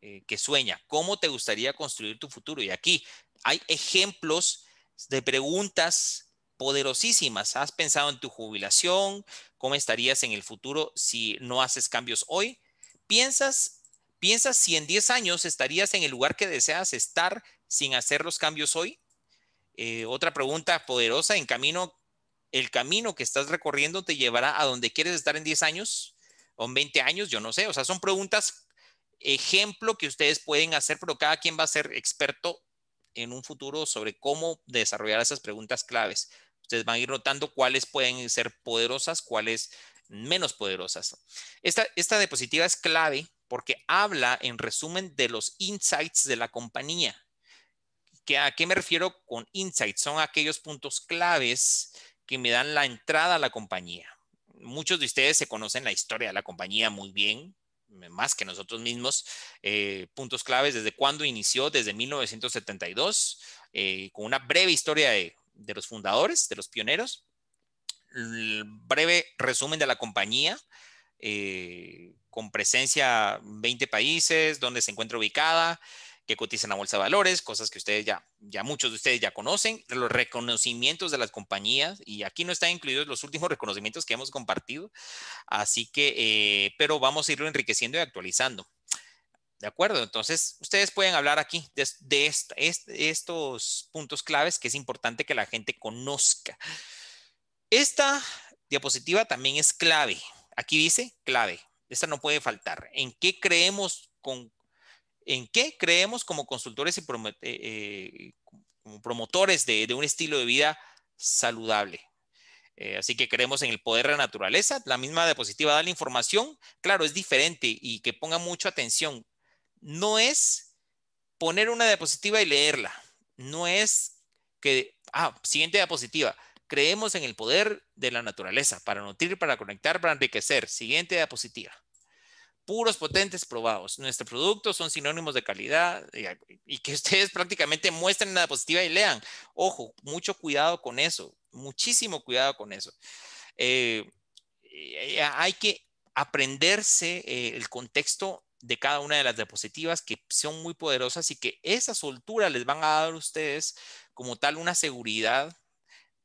eh, que sueña. ¿Cómo te gustaría construir tu futuro? Y aquí hay ejemplos de preguntas poderosísimas. ¿Has pensado en tu jubilación? ¿Cómo estarías en el futuro si no haces cambios hoy? ¿Piensas, piensas si en 10 años estarías en el lugar que deseas estar sin hacer los cambios hoy? Eh, otra pregunta poderosa, en camino, ¿el camino que estás recorriendo te llevará a donde quieres estar en 10 años o en 20 años? Yo no sé, o sea, son preguntas, ejemplo que ustedes pueden hacer, pero cada quien va a ser experto en un futuro sobre cómo desarrollar esas preguntas claves. Ustedes van a ir notando cuáles pueden ser poderosas, cuáles menos poderosas. Esta, esta diapositiva es clave porque habla en resumen de los insights de la compañía. ¿Qué, ¿A qué me refiero con insights? Son aquellos puntos claves que me dan la entrada a la compañía. Muchos de ustedes se conocen la historia de la compañía muy bien, más que nosotros mismos, eh, puntos claves desde cuándo inició, desde 1972, eh, con una breve historia de de los fundadores, de los pioneros. El breve resumen de la compañía, eh, con presencia en 20 países, donde se encuentra ubicada, que cotiza en la bolsa de valores, cosas que ustedes ya, ya muchos de ustedes ya conocen, los reconocimientos de las compañías, y aquí no están incluidos los últimos reconocimientos que hemos compartido, así que, eh, pero vamos a irlo enriqueciendo y actualizando. ¿De acuerdo? Entonces, ustedes pueden hablar aquí de, estos puntos claves que es importante que la gente conozca. Esta diapositiva también es clave. Aquí dice clave. Esta no puede faltar. ¿En qué creemos, con, en qué creemos como consultores y eh, eh, promotores de, un estilo de vida saludable? Eh, así que creemos en el poder de la naturaleza. La misma diapositiva da la información. Claro, es diferente y que ponga mucha atención no es poner una diapositiva y leerla. No es que, ah, siguiente diapositiva. Creemos en el poder de la naturaleza para nutrir, para conectar, para enriquecer. Siguiente diapositiva. Puros, potentes, probados. Nuestros productos son sinónimos de calidad y, que ustedes prácticamente muestren la diapositiva y lean. Ojo, mucho cuidado con eso. Muchísimo cuidado con eso. Eh, eh, hay que aprenderse eh, el contexto de cada una de las diapositivas que son muy poderosas y que esa soltura les van a dar a ustedes como tal una seguridad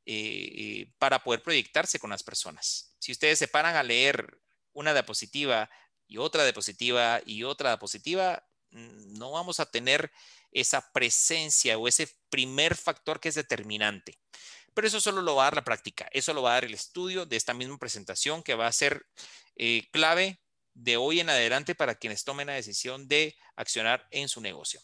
eh, eh, para poder proyectarse con las personas. Si ustedes se paran a leer una diapositiva y otra diapositiva y otra diapositiva, mm, no vamos a tener esa presencia o ese primer factor que es determinante. Pero eso solo lo va a dar la práctica, eso lo va a dar el estudio de esta misma presentación que va a ser eh, clave de hoy en adelante para quienes tomen la decisión de accionar en su negocio.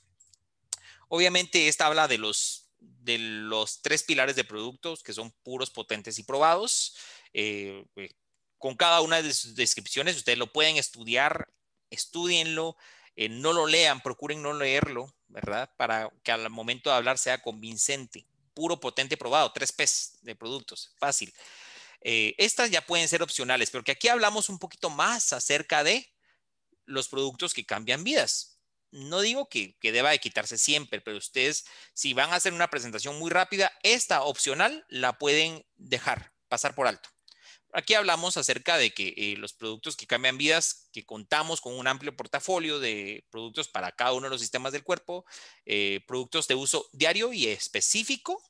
Obviamente, esta habla de los, de los tres pilares de productos que son puros, potentes y probados. Eh, eh, con cada una de sus descripciones, ustedes lo pueden estudiar, estudienlo, eh, no lo lean, procuren no leerlo, ¿verdad? Para que al momento de hablar sea convincente, puro, potente, probado, tres P's de productos, fácil. Eh, estas ya pueden ser opcionales, porque aquí hablamos un poquito más acerca de los productos que cambian vidas. No digo que, deba de quitarse siempre, pero ustedes, si van a hacer una presentación muy rápida, esta opcional la pueden dejar, pasar por alto. Aquí hablamos acerca de que eh, los productos que cambian vidas, que contamos con un amplio portafolio de productos para cada uno de los sistemas del cuerpo, eh, productos de uso diario y específico,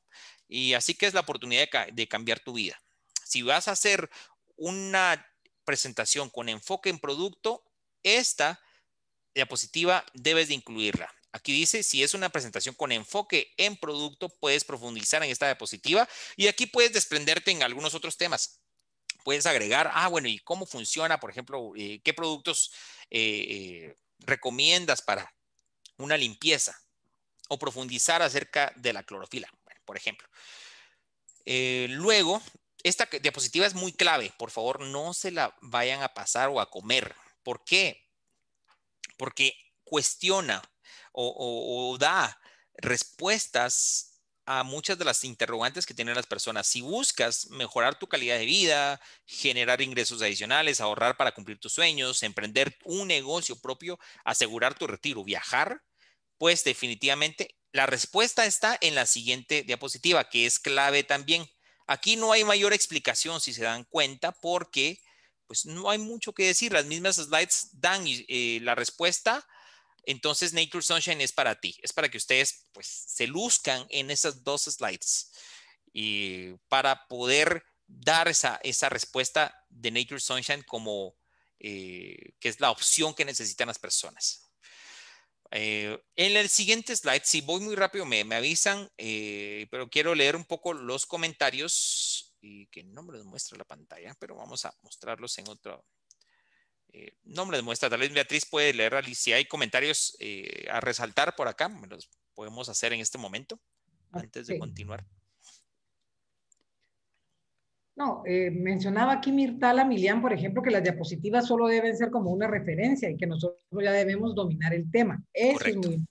y así que es la oportunidad de cambiar tu vida. Si vas a hacer una presentación con enfoque en producto, esta diapositiva debes de incluirla. Aquí dice, si es una presentación con enfoque en producto, puedes profundizar en esta diapositiva y aquí puedes desprenderte en algunos otros temas. Puedes agregar, ah, bueno, ¿y cómo funciona? Por ejemplo, eh, ¿qué productos eh, recomiendas para una limpieza? O profundizar acerca de la clorofila, por ejemplo. Eh, luego, esta diapositiva es muy clave. Por favor, no se la vayan a pasar o a comer. ¿Por qué? Porque cuestiona o, da respuestas a muchas de las interrogantes que tienen las personas. Si buscas mejorar tu calidad de vida, generar ingresos adicionales, ahorrar para cumplir tus sueños, emprender un negocio propio, asegurar tu retiro, viajar, pues definitivamente la respuesta está en la siguiente diapositiva, que es clave también. Aquí no hay mayor explicación, si se dan cuenta, porque pues no hay mucho que decir. Las mismas slides dan eh, la respuesta. Entonces, Nature Sunshine es para ti. Es para que ustedes pues, se luzcan en esas dos slides y para poder dar esa, respuesta de Nature Sunshine como eh, que es la opción que necesitan las personas. Eh, en el siguiente slide, si voy muy rápido, me, avisan, eh, pero quiero leer un poco los comentarios y que no me los muestra la pantalla, pero vamos a mostrarlos en otro. Eh, no me los muestra, tal vez Beatriz puede leer si hay comentarios a resaltar por acá, los podemos hacer en este momento antes de continuar. No, eh, mencionaba aquí Mirtala Milian, por ejemplo, que las diapositivas solo deben ser como una referencia y que nosotros ya debemos dominar el tema. Eso es muy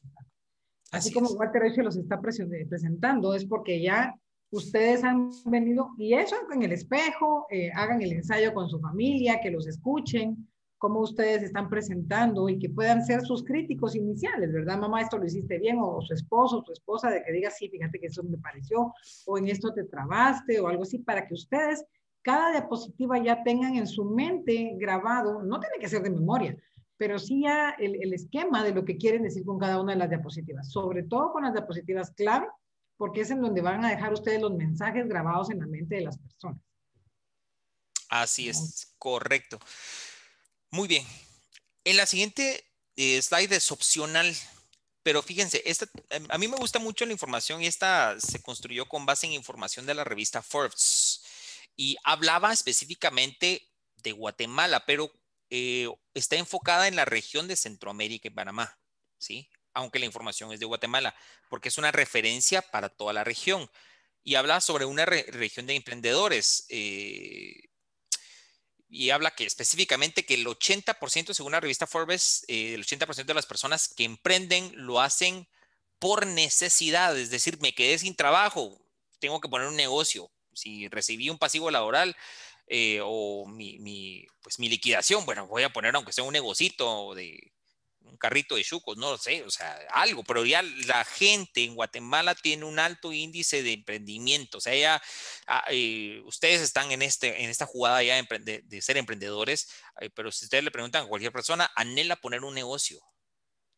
Así, como Walter Eche los está eh, presentando, es porque ya ustedes han venido, y eso en el espejo, eh, hagan el ensayo con su familia, que los escuchen, cómo ustedes están presentando y que puedan ser sus críticos iniciales, ¿verdad? Mamá, esto lo hiciste bien, o su esposo, su esposa, de que diga, sí, fíjate que eso me pareció, o en esto te trabaste, o algo así, para que ustedes cada diapositiva ya tengan en su mente grabado, no tiene que ser de memoria, pero sí ya el, el esquema de lo que quieren decir con cada una de las diapositivas, sobre todo con las diapositivas clave, porque es en donde van a dejar ustedes los mensajes grabados en la mente de las personas. Así es, correcto. Muy bien. En la siguiente eh, slide es opcional, pero fíjense, esta, a mí me gusta mucho la información y esta se construyó con base en información de la revista Forbes y hablaba específicamente de Guatemala, pero eh, está enfocada en la región de Centroamérica y Panamá, ¿sí? Aunque la información es de Guatemala, porque es una referencia para toda la región. Y habla sobre una región de emprendedores. Eh, y habla que específicamente que el 80%, según la revista Forbes, eh, el 80% de las personas que emprenden lo hacen por necesidad, es decir, me quedé sin trabajo, tengo que poner un negocio, si recibí un pasivo laboral eh, o mi, pues mi liquidación, bueno, voy a poner aunque sea un negocito de, un carrito de chucos, no lo sé, o sea, algo, pero ya la gente en Guatemala tiene un alto índice de emprendimiento, o sea, ya ah, eh, ustedes están en, este, en esta jugada ya de, ser emprendedores, eh, pero si ustedes le preguntan a cualquier persona, anhela poner un negocio.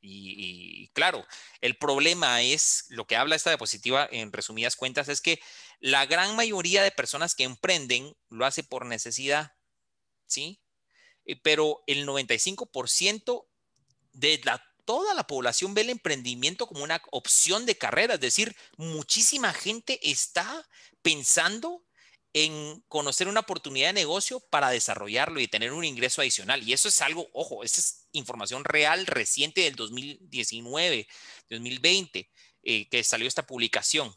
Y, y, claro, el problema es, lo que habla esta diapositiva en resumidas cuentas, es que la gran mayoría de personas que emprenden lo hace por necesidad, ¿sí? Eh, pero el 95% de la, toda la población ve el emprendimiento como una opción de carrera, es decir, muchísima gente está pensando en conocer una oportunidad de negocio para desarrollarlo y tener un ingreso adicional. Y eso es algo, ojo, esa es información real reciente del 2019, 2020, eh, que salió esta publicación.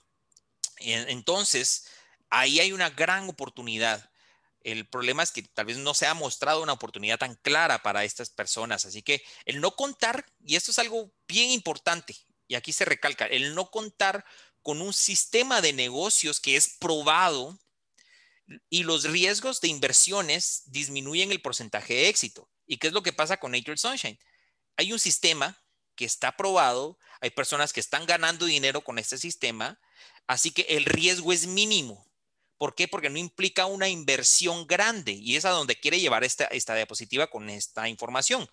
Entonces, ahí hay una gran oportunidad el problema es que tal vez no se ha mostrado una oportunidad tan clara para estas personas. Así que el no contar, y esto es algo bien importante, y aquí se recalca, el no contar con un sistema de negocios que es probado y los riesgos de inversiones disminuyen el porcentaje de éxito. ¿Y qué es lo que pasa con Nature Sunshine? Hay un sistema que está probado, hay personas que están ganando dinero con este sistema, así que el riesgo es mínimo. ¿Por qué? Porque no implica una inversión grande y es a donde quiere llevar esta, diapositiva con esta información.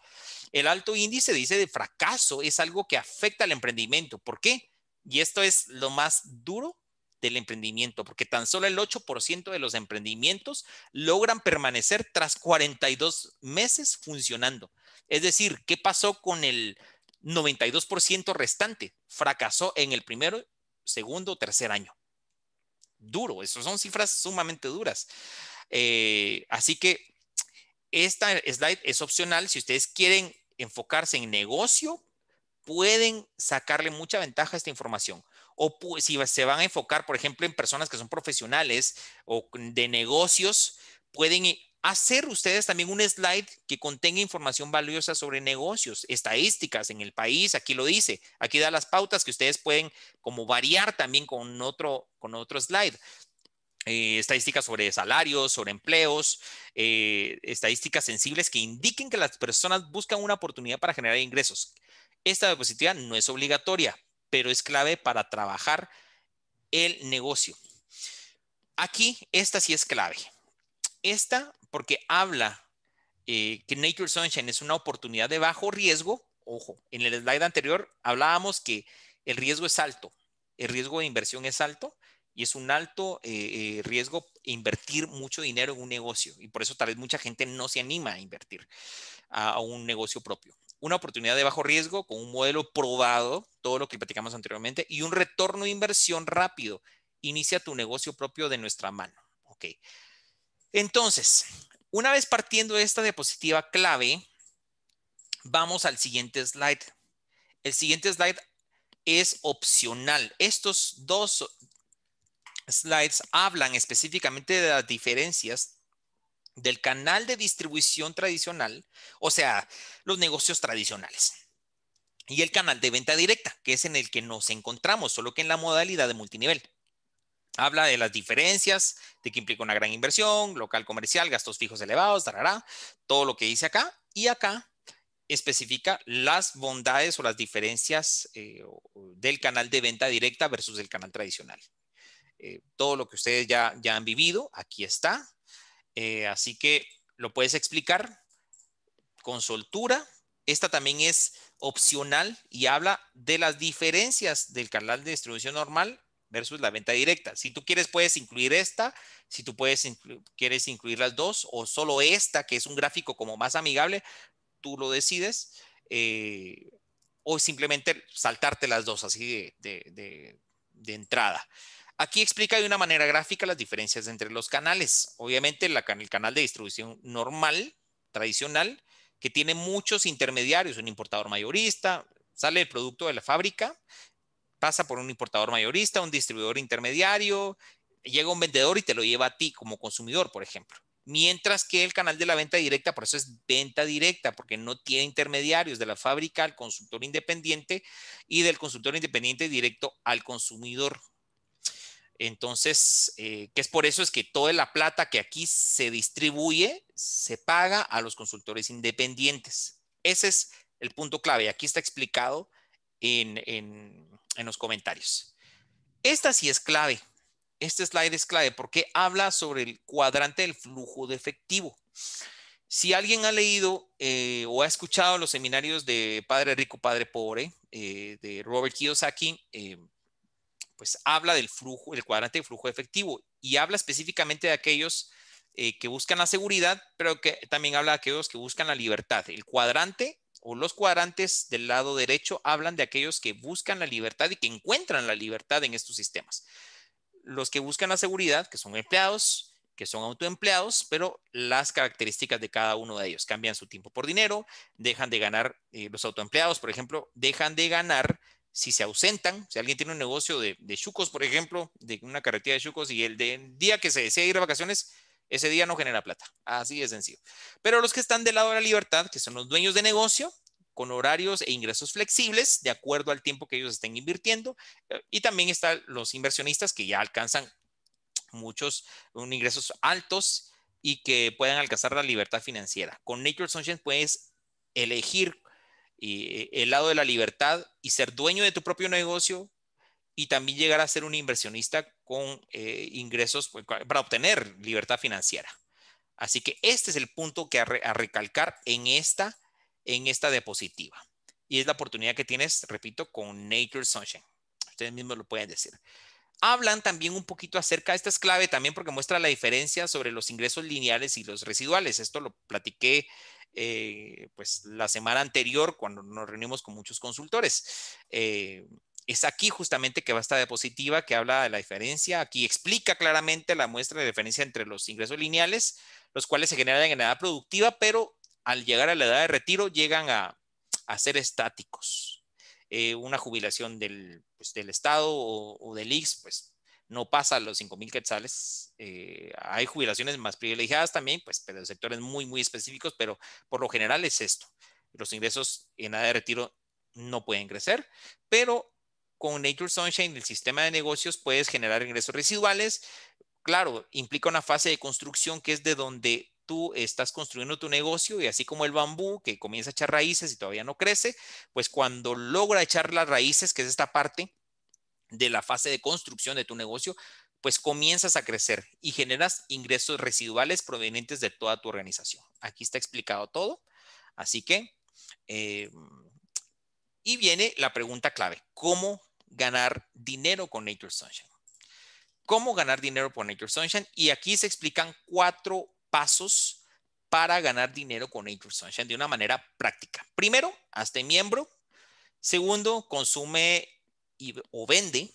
El alto índice dice de fracaso es algo que afecta al emprendimiento. ¿Por qué? Y esto es lo más duro del emprendimiento, porque tan solo el 8% de los emprendimientos logran permanecer tras 42 meses funcionando. Es decir, ¿qué pasó con el 92% restante? Fracasó en el primero, segundo o tercer año duro, eso son cifras sumamente duras. Eh, así que esta slide es opcional. Si ustedes quieren enfocarse en negocio, pueden sacarle mucha ventaja a esta información. O si se van a enfocar, por ejemplo, en personas que son profesionales o de negocios, pueden eh, hacer ustedes también un slide que contenga información valiosa sobre negocios, estadísticas en el país, aquí lo dice, aquí da las pautas que ustedes pueden como variar también con otro, con otro slide. Eh, estadísticas sobre salarios, sobre empleos, eh, estadísticas sensibles que indiquen que las personas buscan una oportunidad para generar ingresos. Esta diapositiva no es obligatoria, pero es clave para trabajar el negocio. Aquí, esta sí es clave esta porque habla eh, que Nature Sunshine es una oportunidad de bajo riesgo. Ojo, en el slide anterior hablábamos que el riesgo es alto, el riesgo de inversión es alto y es un alto eh, eh, riesgo invertir mucho dinero en un negocio y por eso tal vez mucha gente no se anima a invertir a, un negocio propio. Una oportunidad de bajo riesgo con un modelo probado, todo lo que platicamos anteriormente, y un retorno de inversión rápido. Inicia tu negocio propio de nuestra mano. Ok. Entonces, una vez partiendo de esta diapositiva clave, vamos al siguiente slide. El siguiente slide es opcional. Estos dos slides hablan específicamente de las diferencias del canal de distribución tradicional, o sea, los negocios tradicionales. Y el canal de venta directa, que es en el que nos encontramos, solo que en la modalidad de multinivel. Habla de las diferencias, de que implica una gran inversión, local comercial, gastos fijos elevados, darará, todo lo que dice acá. Y acá especifica las bondades o las diferencias eh, del canal de venta directa versus el canal tradicional. Eh, todo lo que ustedes ya, han vivido, aquí está. Eh, así que lo puedes explicar con soltura. Esta también es opcional y habla de las diferencias del canal de distribución normal versus la venta directa. Si tú quieres, puedes incluir esta, si tú quieres incluir las dos o solo esta, que es un gráfico como más amigable, tú lo decides. Eh, o simplemente saltarte las dos así de, entrada. Aquí explica de una manera gráfica las diferencias entre los canales. Obviamente el canal de distribución normal, tradicional, que tiene muchos intermediarios, un importador mayorista, sale el producto de la fábrica, pasa por un importador mayorista, un distribuidor intermediario, llega un vendedor y te lo lleva a ti como consumidor, por ejemplo. Mientras que el canal de la venta directa, por eso es venta directa, porque no tiene intermediarios de la fábrica al consultor independiente y del consultor independiente directo al consumidor. Entonces, ¿qué eh, que es por eso es que toda la plata que aquí se distribuye se paga a los consultores independientes. Ese es el punto clave. Aquí está explicado en en los comentarios. Esta sí es clave. Este slide es clave porque habla sobre el cuadrante del flujo de efectivo. Si alguien ha leído eh, o ha escuchado los seminarios de Padre Rico, Padre Pobre, eh, de Robert Kiyosaki, eh, pues habla del flujo, del cuadrante de flujo de efectivo y habla específicamente de aquellos que buscan la seguridad, pero que también habla de aquellos que buscan la libertad. El cuadrante o los cuadrantes del lado derecho hablan de aquellos que buscan la libertad y que encuentran la libertad en estos sistemas. Los que buscan la seguridad, que son empleados, que son autoempleados, pero las características de cada uno de ellos cambian su tiempo por dinero, dejan de ganar, eh, los autoempleados, por ejemplo, dejan de ganar si se ausentan, si alguien tiene un negocio de, chucos, por ejemplo, de una carretera de chucos y el, de, el día que se desea ir a vacaciones, ese día no genera plata, así de sencillo. Pero los que están del lado de la libertad, que son los dueños de negocio, con horarios e ingresos flexibles de acuerdo al tiempo que ellos estén invirtiendo. Eh, y también están los inversionistas que ya alcanzan muchos ingresos altos y que pueden alcanzar la libertad financiera. Con Nature Sunshine puedes elegir eh, el lado de la libertad y ser dueño de tu propio negocio, y también llegar a ser un inversionista con eh, ingresos pues, para obtener libertad financiera. Así que este es el punto que a, recalcar en esta, en esta diapositiva. Y es la oportunidad que tienes, repito, con Nature Sunshine. Ustedes mismos lo pueden decir. Hablan también un poquito acerca, esta es clave también porque muestra la diferencia sobre los ingresos lineales y los residuales. Esto lo platiqué eh, pues la semana anterior cuando nos reunimos con muchos consultores. Eh, es aquí justamente que va esta diapositiva que habla de la diferencia. Aquí explica claramente la muestra de diferencia entre los ingresos lineales, los cuales se generan en edad productiva, pero al llegar a la edad de retiro llegan a, ser estáticos. Eh, una jubilación del, pues, Estado o, del IX, pues no pasa los 5.000 quetzales. Eh, hay jubilaciones más privilegiadas también, pues, pero sectores muy, muy específicos, pero por lo general es esto. Los ingresos en edad de retiro no pueden crecer, pero con Nature Sunshine, el sistema de negocios, puedes generar ingresos residuales. Claro, implica una fase de construcción que es de donde tú estás construyendo tu negocio y así como el bambú que comienza a echar raíces y todavía no crece, pues cuando logra echar las raíces, que es esta parte de la fase de construcción de tu negocio, pues comienzas a crecer y generas ingresos residuales provenientes de toda tu organización. Aquí está explicado todo. Así que, eh, y viene la pregunta clave, ¿cómo ganar dinero con Nature Sunshine. ¿Cómo ganar dinero con Nature Sunshine? Y aquí se explican cuatro pasos para ganar dinero con Nature Sunshine de una manera práctica. Primero, hazte miembro. Segundo, consume o vende.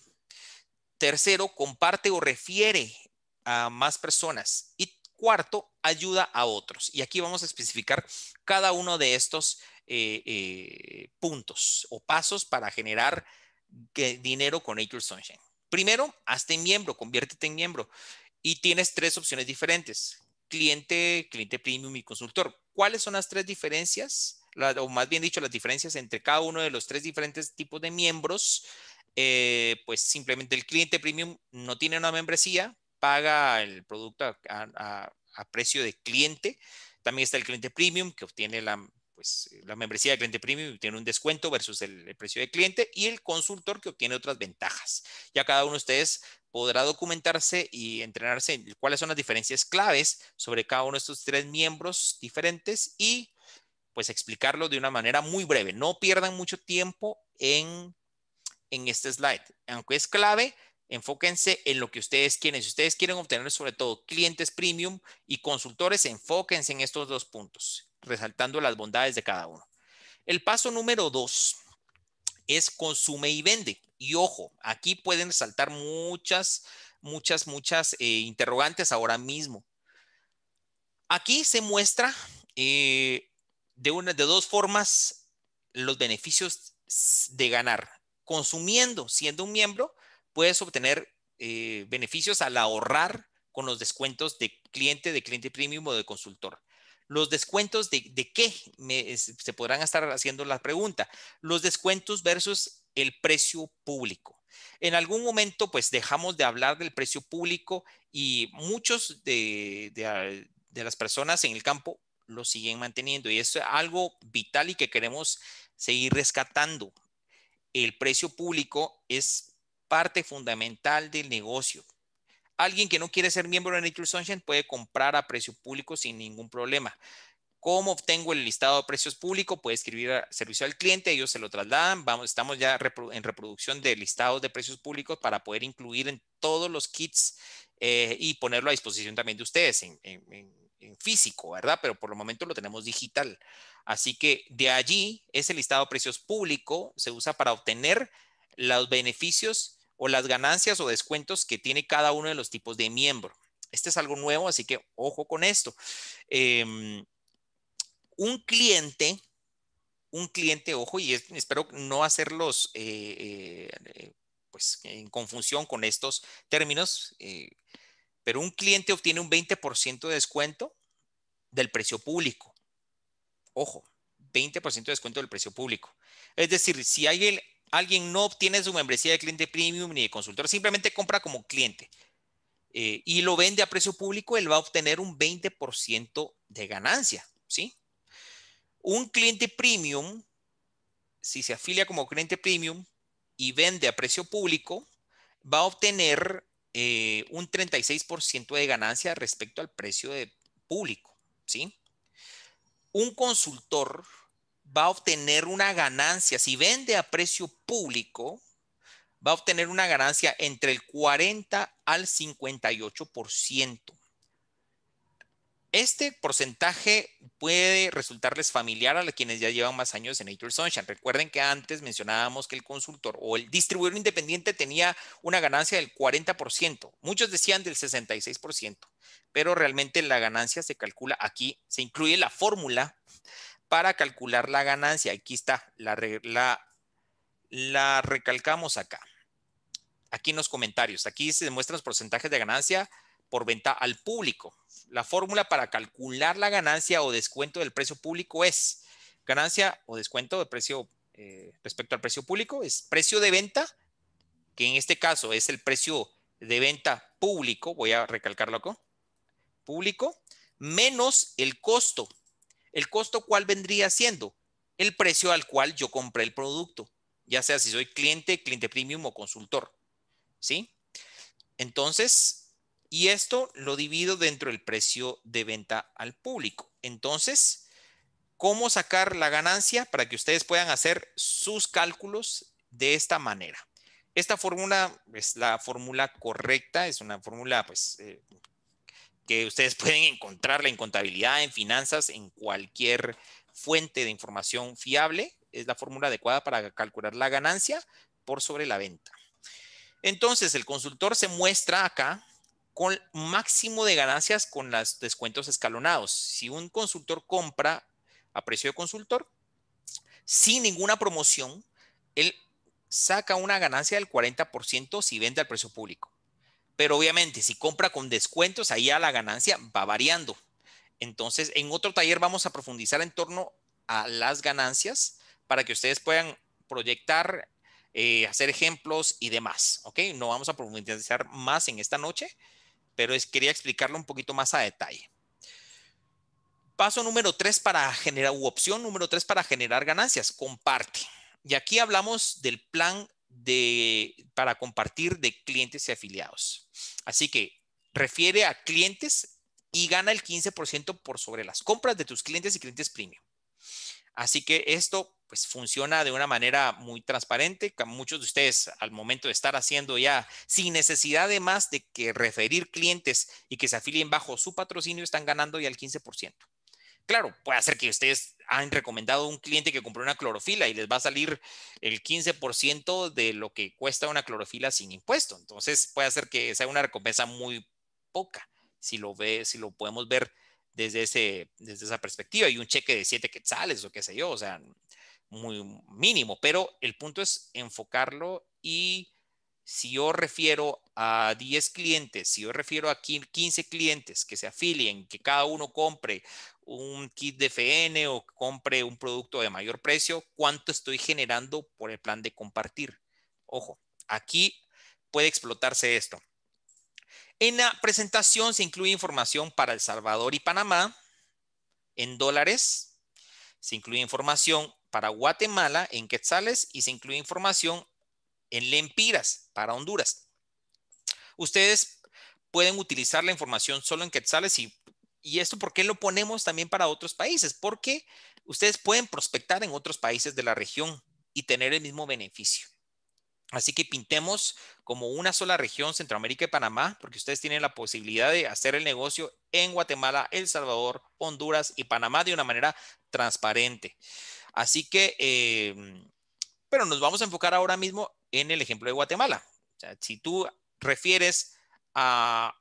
Tercero, comparte o refiere a más personas. Y cuarto, ayuda a otros. Y aquí vamos a especificar cada uno de estos eh, eh, puntos o pasos para generar que dinero con Acre Sunshine. Primero, hazte miembro, conviértete en miembro y tienes tres opciones diferentes. Cliente, cliente premium y consultor. ¿Cuáles son las tres diferencias? o más bien dicho, las diferencias entre cada uno de los tres diferentes tipos de miembros. Eh, pues simplemente el cliente premium no tiene una membresía, paga el producto a precio de cliente. También está el cliente premium que obtiene la, pues, eh, la membresía de cliente premium tiene un descuento versus el, precio de cliente y el consultor que obtiene otras ventajas. Ya cada uno de ustedes podrá documentarse y entrenarse en cuáles son las diferencias claves sobre cada uno de estos tres miembros diferentes y pues explicarlo de una manera muy breve. No pierdan mucho tiempo en, en este slide. Aunque es clave, Enfóquense en lo que ustedes quieren. Si ustedes quieren obtener sobre todo clientes premium y consultores, enfóquense en estos dos puntos, resaltando las bondades de cada uno. El paso número dos es consume y vende. Y ojo, aquí pueden resaltar muchas, muchas, muchas eh, interrogantes ahora mismo. Aquí se muestra eh, de, una, de dos formas los beneficios de ganar. Consumiendo, siendo un miembro, puedes obtener eh, beneficios al ahorrar con los descuentos de cliente, de cliente premium o de consultor. Los descuentos de, de qué se podrán estar haciendo la pregunta. Los descuentos versus el precio público. En algún momento, pues dejamos de hablar del precio público y muchos de, de las personas en el campo lo siguen manteniendo y eso es algo vital y que queremos seguir rescatando. El precio público es parte fundamental del negocio. Alguien que no quiere ser miembro de Nature Sunshine puede comprar a precio público sin ningún problema. ¿Cómo obtengo el listado de precios público? Puede escribir a servicio al cliente, ellos se lo trasladan. Vamos, estamos ya en reproducción de listados de precios públicos para poder incluir en todos los kits eh, y ponerlo a disposición también de ustedes en, físico, ¿verdad? Pero por el momento lo tenemos digital. Así que de allí ese listado de precios público se usa para obtener los beneficios o las ganancias o descuentos que tiene cada uno de los tipos de miembro. Este es algo nuevo, así que ojo con esto. Em, un cliente, un cliente, ojo, y espero no hacerlos eh, eh, pues en confusión con estos términos, eh, pero un cliente obtiene un 20% de descuento del precio público. Ojo, 20% de descuento del precio público. Es decir, si hay el, alguien no obtiene su membresía de cliente premium ni de consultor, simplemente compra como cliente eh, y lo vende a precio público, él va a obtener un 20% de ganancia, ¿sí? Un cliente premium, si se afilia como cliente premium y vende a precio público, va a obtener eh, un 36% de ganancia respecto al precio de público, ¿sí? Un consultor va a obtener una ganancia, si vende a precio público, va a obtener una ganancia entre el 40 al 58%. Este porcentaje puede resultarles familiar a quienes ya llevan más años en Nature Sunshine. Recuerden que antes mencionábamos que el consultor o el distribuidor independiente tenía una ganancia del 40%. Muchos decían del 66%, pero realmente la ganancia se calcula aquí, se incluye la fórmula para calcular la ganancia. Aquí está, la, recalcamos acá. Aquí en los comentarios. Aquí se demuestran los porcentajes de ganancia por venta al público. La fórmula para calcular la ganancia o descuento del precio público es ganancia o descuento de precio eh, respecto al precio público es precio de venta, que en este caso es el precio de venta público, voy a recalcarlo acá, público, menos el costo ¿El costo cuál vendría siendo? El precio al cual yo compré el producto, ya sea si soy cliente, cliente premium o consultor. ¿Sí? Entonces, y esto lo divido dentro del precio de venta al público. Entonces, ¿cómo sacar la ganancia para que ustedes puedan hacer sus cálculos de esta manera? Esta fórmula es la fórmula correcta, es una fórmula pues eh, que ustedes pueden encontrarla en contabilidad, en finanzas, en cualquier fuente de información fiable. Es la fórmula adecuada para calcular la ganancia por sobre la venta. Entonces, el consultor se muestra acá con máximo de ganancias con los descuentos escalonados. Si un consultor compra a precio de consultor, sin ninguna promoción, él saca una ganancia del 40% si vende al precio público. Pero obviamente, si compra con descuentos, ahí ya la ganancia va variando. Entonces, en otro taller vamos a profundizar en torno a las ganancias para que ustedes puedan proyectar, eh, hacer ejemplos y demás. ¿Ok? No vamos a profundizar más en esta noche, pero quería explicarlo un poquito más a detalle. Paso número tres para generar, u opción número tres para generar ganancias, comparte. Y aquí hablamos del plan de, para compartir de clientes y afiliados. Así que refiere a clientes y gana el 15% por sobre las compras de tus clientes y clientes premium. Así que esto pues funciona de una manera muy transparente. que Muchos de ustedes al momento de estar haciendo ya sin necesidad de más de que referir clientes y que se afilien bajo su patrocinio están ganando ya el 15%. Claro, puede ser que ustedes han recomendado a un cliente que compró una clorofila y les va a salir el 15% de lo que cuesta una clorofila sin impuesto. Entonces puede ser que sea una recompensa muy poca, si lo, ve, si lo podemos ver desde, ese, esa perspectiva. Y un cheque de 7 quetzales o qué sé yo, o sea, muy mínimo. Pero el punto es enfocarlo y si yo refiero a 10 clientes, si yo refiero a 15 clientes que se afilien, que cada uno compre un kit de FN o compre un producto de mayor precio, ¿cuánto estoy generando por el plan de compartir? Ojo, aquí puede explotarse esto. En la presentación se incluye información para El Salvador y Panamá en dólares. Se incluye información para Guatemala en quetzales y se incluye información en lempiras para Honduras. Ustedes pueden utilizar la información solo en quetzales y, y esto porque lo ponemos también para otros países, porque ustedes pueden prospectar en otros países de la región y tener el mismo beneficio. Así que pintemos como una sola región Centroamérica y Panamá, porque ustedes tienen la posibilidad de hacer el negocio en Guatemala, El Salvador, Honduras y Panamá de una manera transparente. Así que, eh, pero nos vamos a enfocar ahora mismo en el ejemplo de Guatemala. si tú refieres a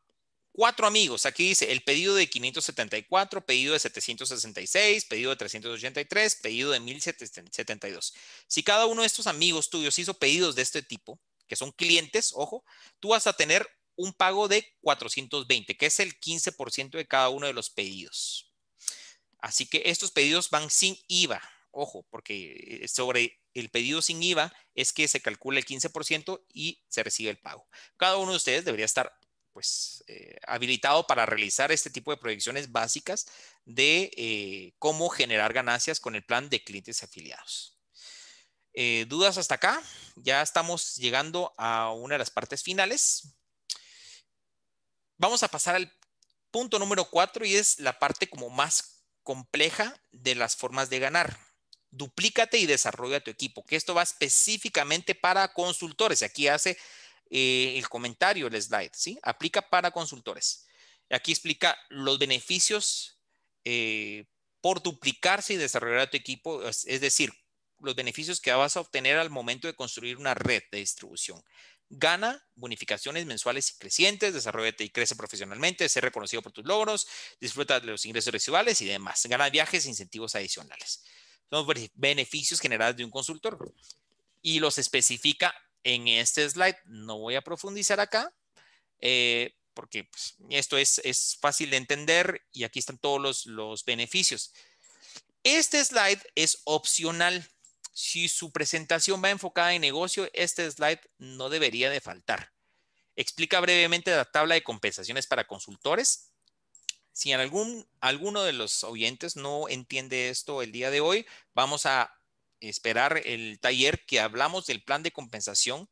cuatro amigos, aquí dice el pedido de 574, pedido de 766, pedido de 383, pedido de 1772, Si cada uno de estos amigos tuyos hizo pedidos de este tipo, que son clientes, ojo, tú vas a tener un pago de 420, que es el 15% de cada uno de los pedidos. Así que estos pedidos van sin IVA, ojo, porque eh, sobre el pedido sin IVA es que se calcula el 15% y se recibe el pago. Cada uno de ustedes debería estar pues eh, habilitado para realizar este tipo de proyecciones básicas de eh, cómo generar ganancias con el plan de clientes afiliados. ¿Dudas hasta acá? Ya estamos llegando a una de las partes finales. Vamos a pasar al punto número cuatro y es la parte como más compleja de las formas de ganar duplícate y desarrolla tu equipo, que esto va específicamente para consultores. Aquí hace eh, el comentario, el slide, ¿sí? Aplica para consultores. Aquí explica los beneficios eh, por duplicarse y desarrollar tu equipo, es, decir, los beneficios que vas a obtener al momento de construir una red de distribución. Gana bonificaciones mensuales y crecientes, desarrollate y crece profesionalmente, ser reconocido por tus logros, disfruta de los ingresos residuales y demás. Gana viajes e incentivos adicionales son beneficios generados de un consultor. Y los especifica en este slide. No voy a profundizar acá, eh, porque pues, esto es, fácil de entender y aquí están todos los, los beneficios. Este slide es opcional. Si su presentación va enfocada en negocio, este slide no debería de faltar. Explica brevemente la tabla de compensaciones para consultores, si algún, alguno de los oyentes no entiende esto el día de hoy, vamos a esperar el taller que hablamos del plan de compensación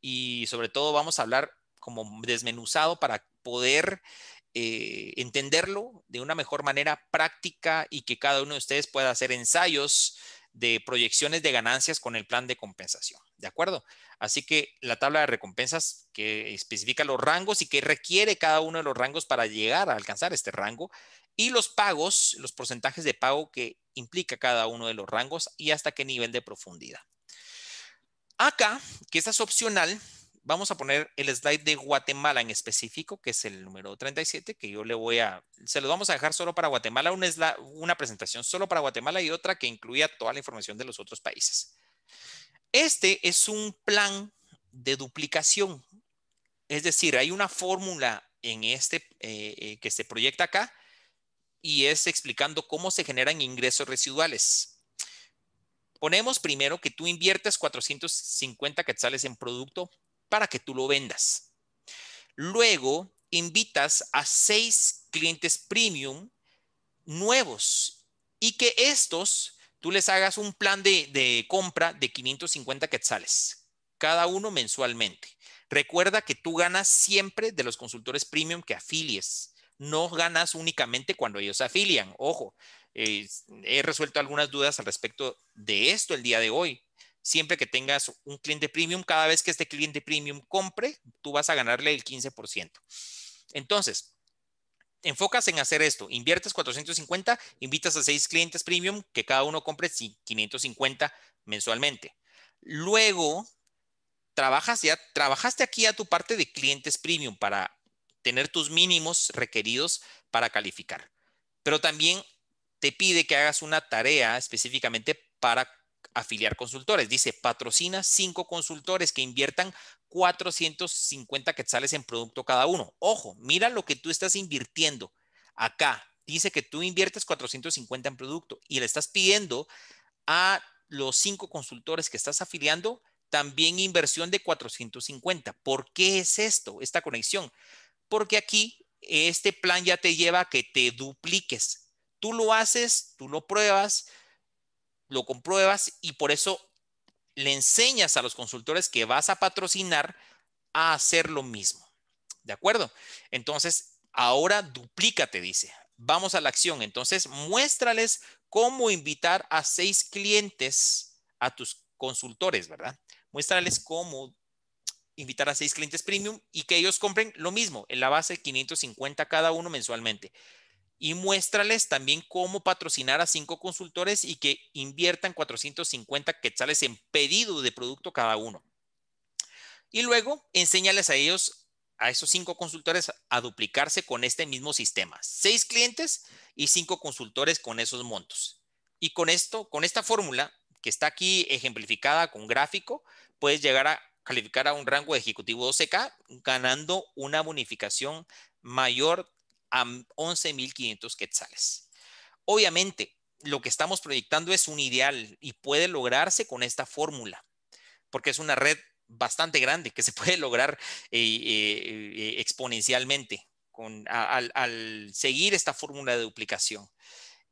y sobre todo vamos a hablar como desmenuzado para poder eh, entenderlo de una mejor manera práctica y que cada uno de ustedes pueda hacer ensayos de proyecciones de ganancias con el plan de compensación. ¿De acuerdo? Así que la tabla de recompensas que especifica los rangos y que requiere cada uno de los rangos para llegar a alcanzar este rango y los pagos, los porcentajes de pago que implica cada uno de los rangos y hasta qué nivel de profundidad. Acá, que esta es opcional, vamos a poner el slide de Guatemala en específico, que es el número 37, que yo le voy a, se lo vamos a dejar solo para Guatemala, una, una presentación solo para Guatemala y otra que incluía toda la información de los otros países. Este es un plan de duplicación, es decir, hay una fórmula en este eh, eh, que se proyecta acá y es explicando cómo se generan ingresos residuales ponemos primero que tú inviertes 450 quetzales en producto para que tú lo vendas. Luego, invitas a seis clientes premium nuevos y que estos tú les hagas un plan de, compra de 550 quetzales, cada uno mensualmente. Recuerda que tú ganas siempre de los consultores premium que afilies. No ganas únicamente cuando ellos afilian. Ojo, eh, he resuelto algunas dudas al respecto de esto el día de hoy siempre que tengas un cliente premium, cada vez que este cliente premium compre, tú vas a ganarle el 15%. Entonces, enfocas en hacer esto, inviertes 450, invitas a seis clientes premium que cada uno compre 550 mensualmente. Luego, trabajas ya, trabajaste aquí a tu parte de clientes premium para tener tus mínimos requeridos para calificar. Pero también te pide que hagas una tarea específicamente para afiliar consultores. Dice, patrocina cinco consultores que inviertan 450 quetzales en producto cada uno. Ojo, mira lo que tú estás invirtiendo acá. Dice que tú inviertes 450 en producto y le estás pidiendo a los cinco consultores que estás afiliando también inversión de 450. ¿Por qué es esto, esta conexión? Porque aquí este plan ya te lleva a que te dupliques. Tú lo haces, tú lo pruebas, lo compruebas y por eso le enseñas a los consultores que vas a patrocinar a hacer lo mismo. ¿De acuerdo? Entonces, ahora duplícate, dice. Vamos a la acción. Entonces, muéstrales cómo invitar a seis clientes a tus consultores, ¿verdad? Muéstrales cómo invitar a seis clientes premium y que ellos compren lo mismo, en la base 550 cada uno mensualmente y muéstrales también cómo patrocinar a cinco consultores y que inviertan 450 quetzales en pedido de producto cada uno. Y luego enséñales a ellos, a esos cinco consultores, a duplicarse con este mismo sistema. Seis clientes y cinco consultores con esos montos. Y con esto, con esta fórmula que está aquí ejemplificada con gráfico, puedes llegar a calificar a un rango ejecutivo 12K ganando una bonificación mayor a 11.500 quetzales. Obviamente, lo que estamos proyectando es un ideal y puede lograrse con esta fórmula, porque es una red bastante grande que se puede lograr eh, eh, eh, exponencialmente con, al, seguir esta fórmula de duplicación.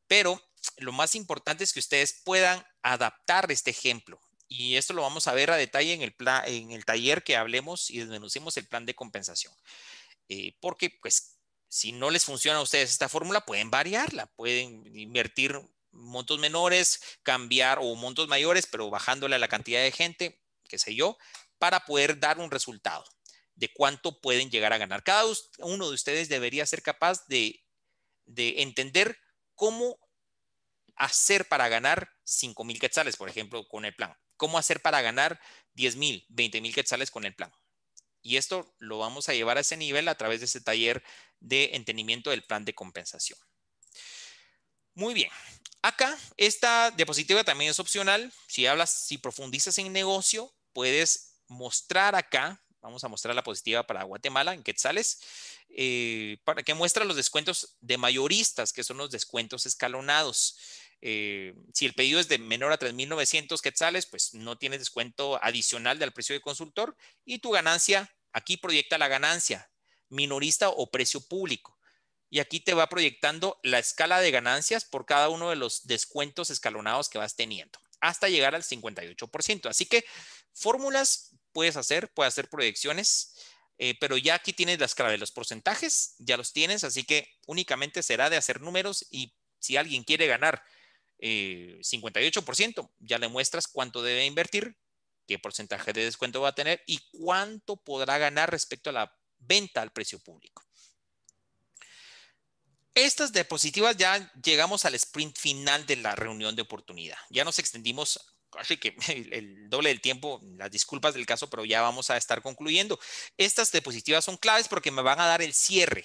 Pero lo más importante es que ustedes puedan adaptar este ejemplo. Y esto lo vamos a ver a detalle en el, plan, en el taller que hablemos y desmenucemos el plan de compensación. porque pues si no les funciona a ustedes esta fórmula, pueden variarla, pueden invertir montos menores, cambiar o montos mayores, pero bajándole a la cantidad de gente, qué sé yo, para poder dar un resultado de cuánto pueden llegar a ganar. Cada uno de ustedes debería ser capaz de, entender cómo hacer para ganar 5 mil quetzales, por ejemplo, con el plan. Cómo hacer para ganar 10 mil, 20 mil quetzales con el plan. Y esto lo vamos a llevar a ese nivel a través de ese taller de entendimiento del plan de compensación. Muy bien. Acá, esta diapositiva también es opcional. Si hablas, si profundizas en negocio, puedes mostrar acá, vamos a mostrar la positiva para Guatemala en Quetzales, eh, para que muestra los descuentos de mayoristas, que son los descuentos escalonados. Eh, si el pedido es de menor a 3.900 quetzales, pues no tienes descuento adicional del precio de consultor y tu ganancia, aquí proyecta la ganancia, minorista o precio público. Y aquí te va proyectando la escala de ganancias por cada uno de los descuentos escalonados que vas teniendo, hasta llegar al 58%. Así que fórmulas puedes hacer, puedes hacer proyecciones, eh, pero ya aquí tienes escala de los porcentajes, ya los tienes, así que únicamente será de hacer números y si alguien quiere ganar 58%, eh, ya le muestras cuánto debe invertir, qué porcentaje de descuento va a tener y cuánto podrá ganar respecto a la venta al precio público. Estas diapositivas ya llegamos al sprint final de la reunión de oportunidad. Ya nos extendimos casi que el, doble del tiempo, las disculpas del caso, pero ya vamos a estar concluyendo. Estas diapositivas son claves porque me van a dar el cierre.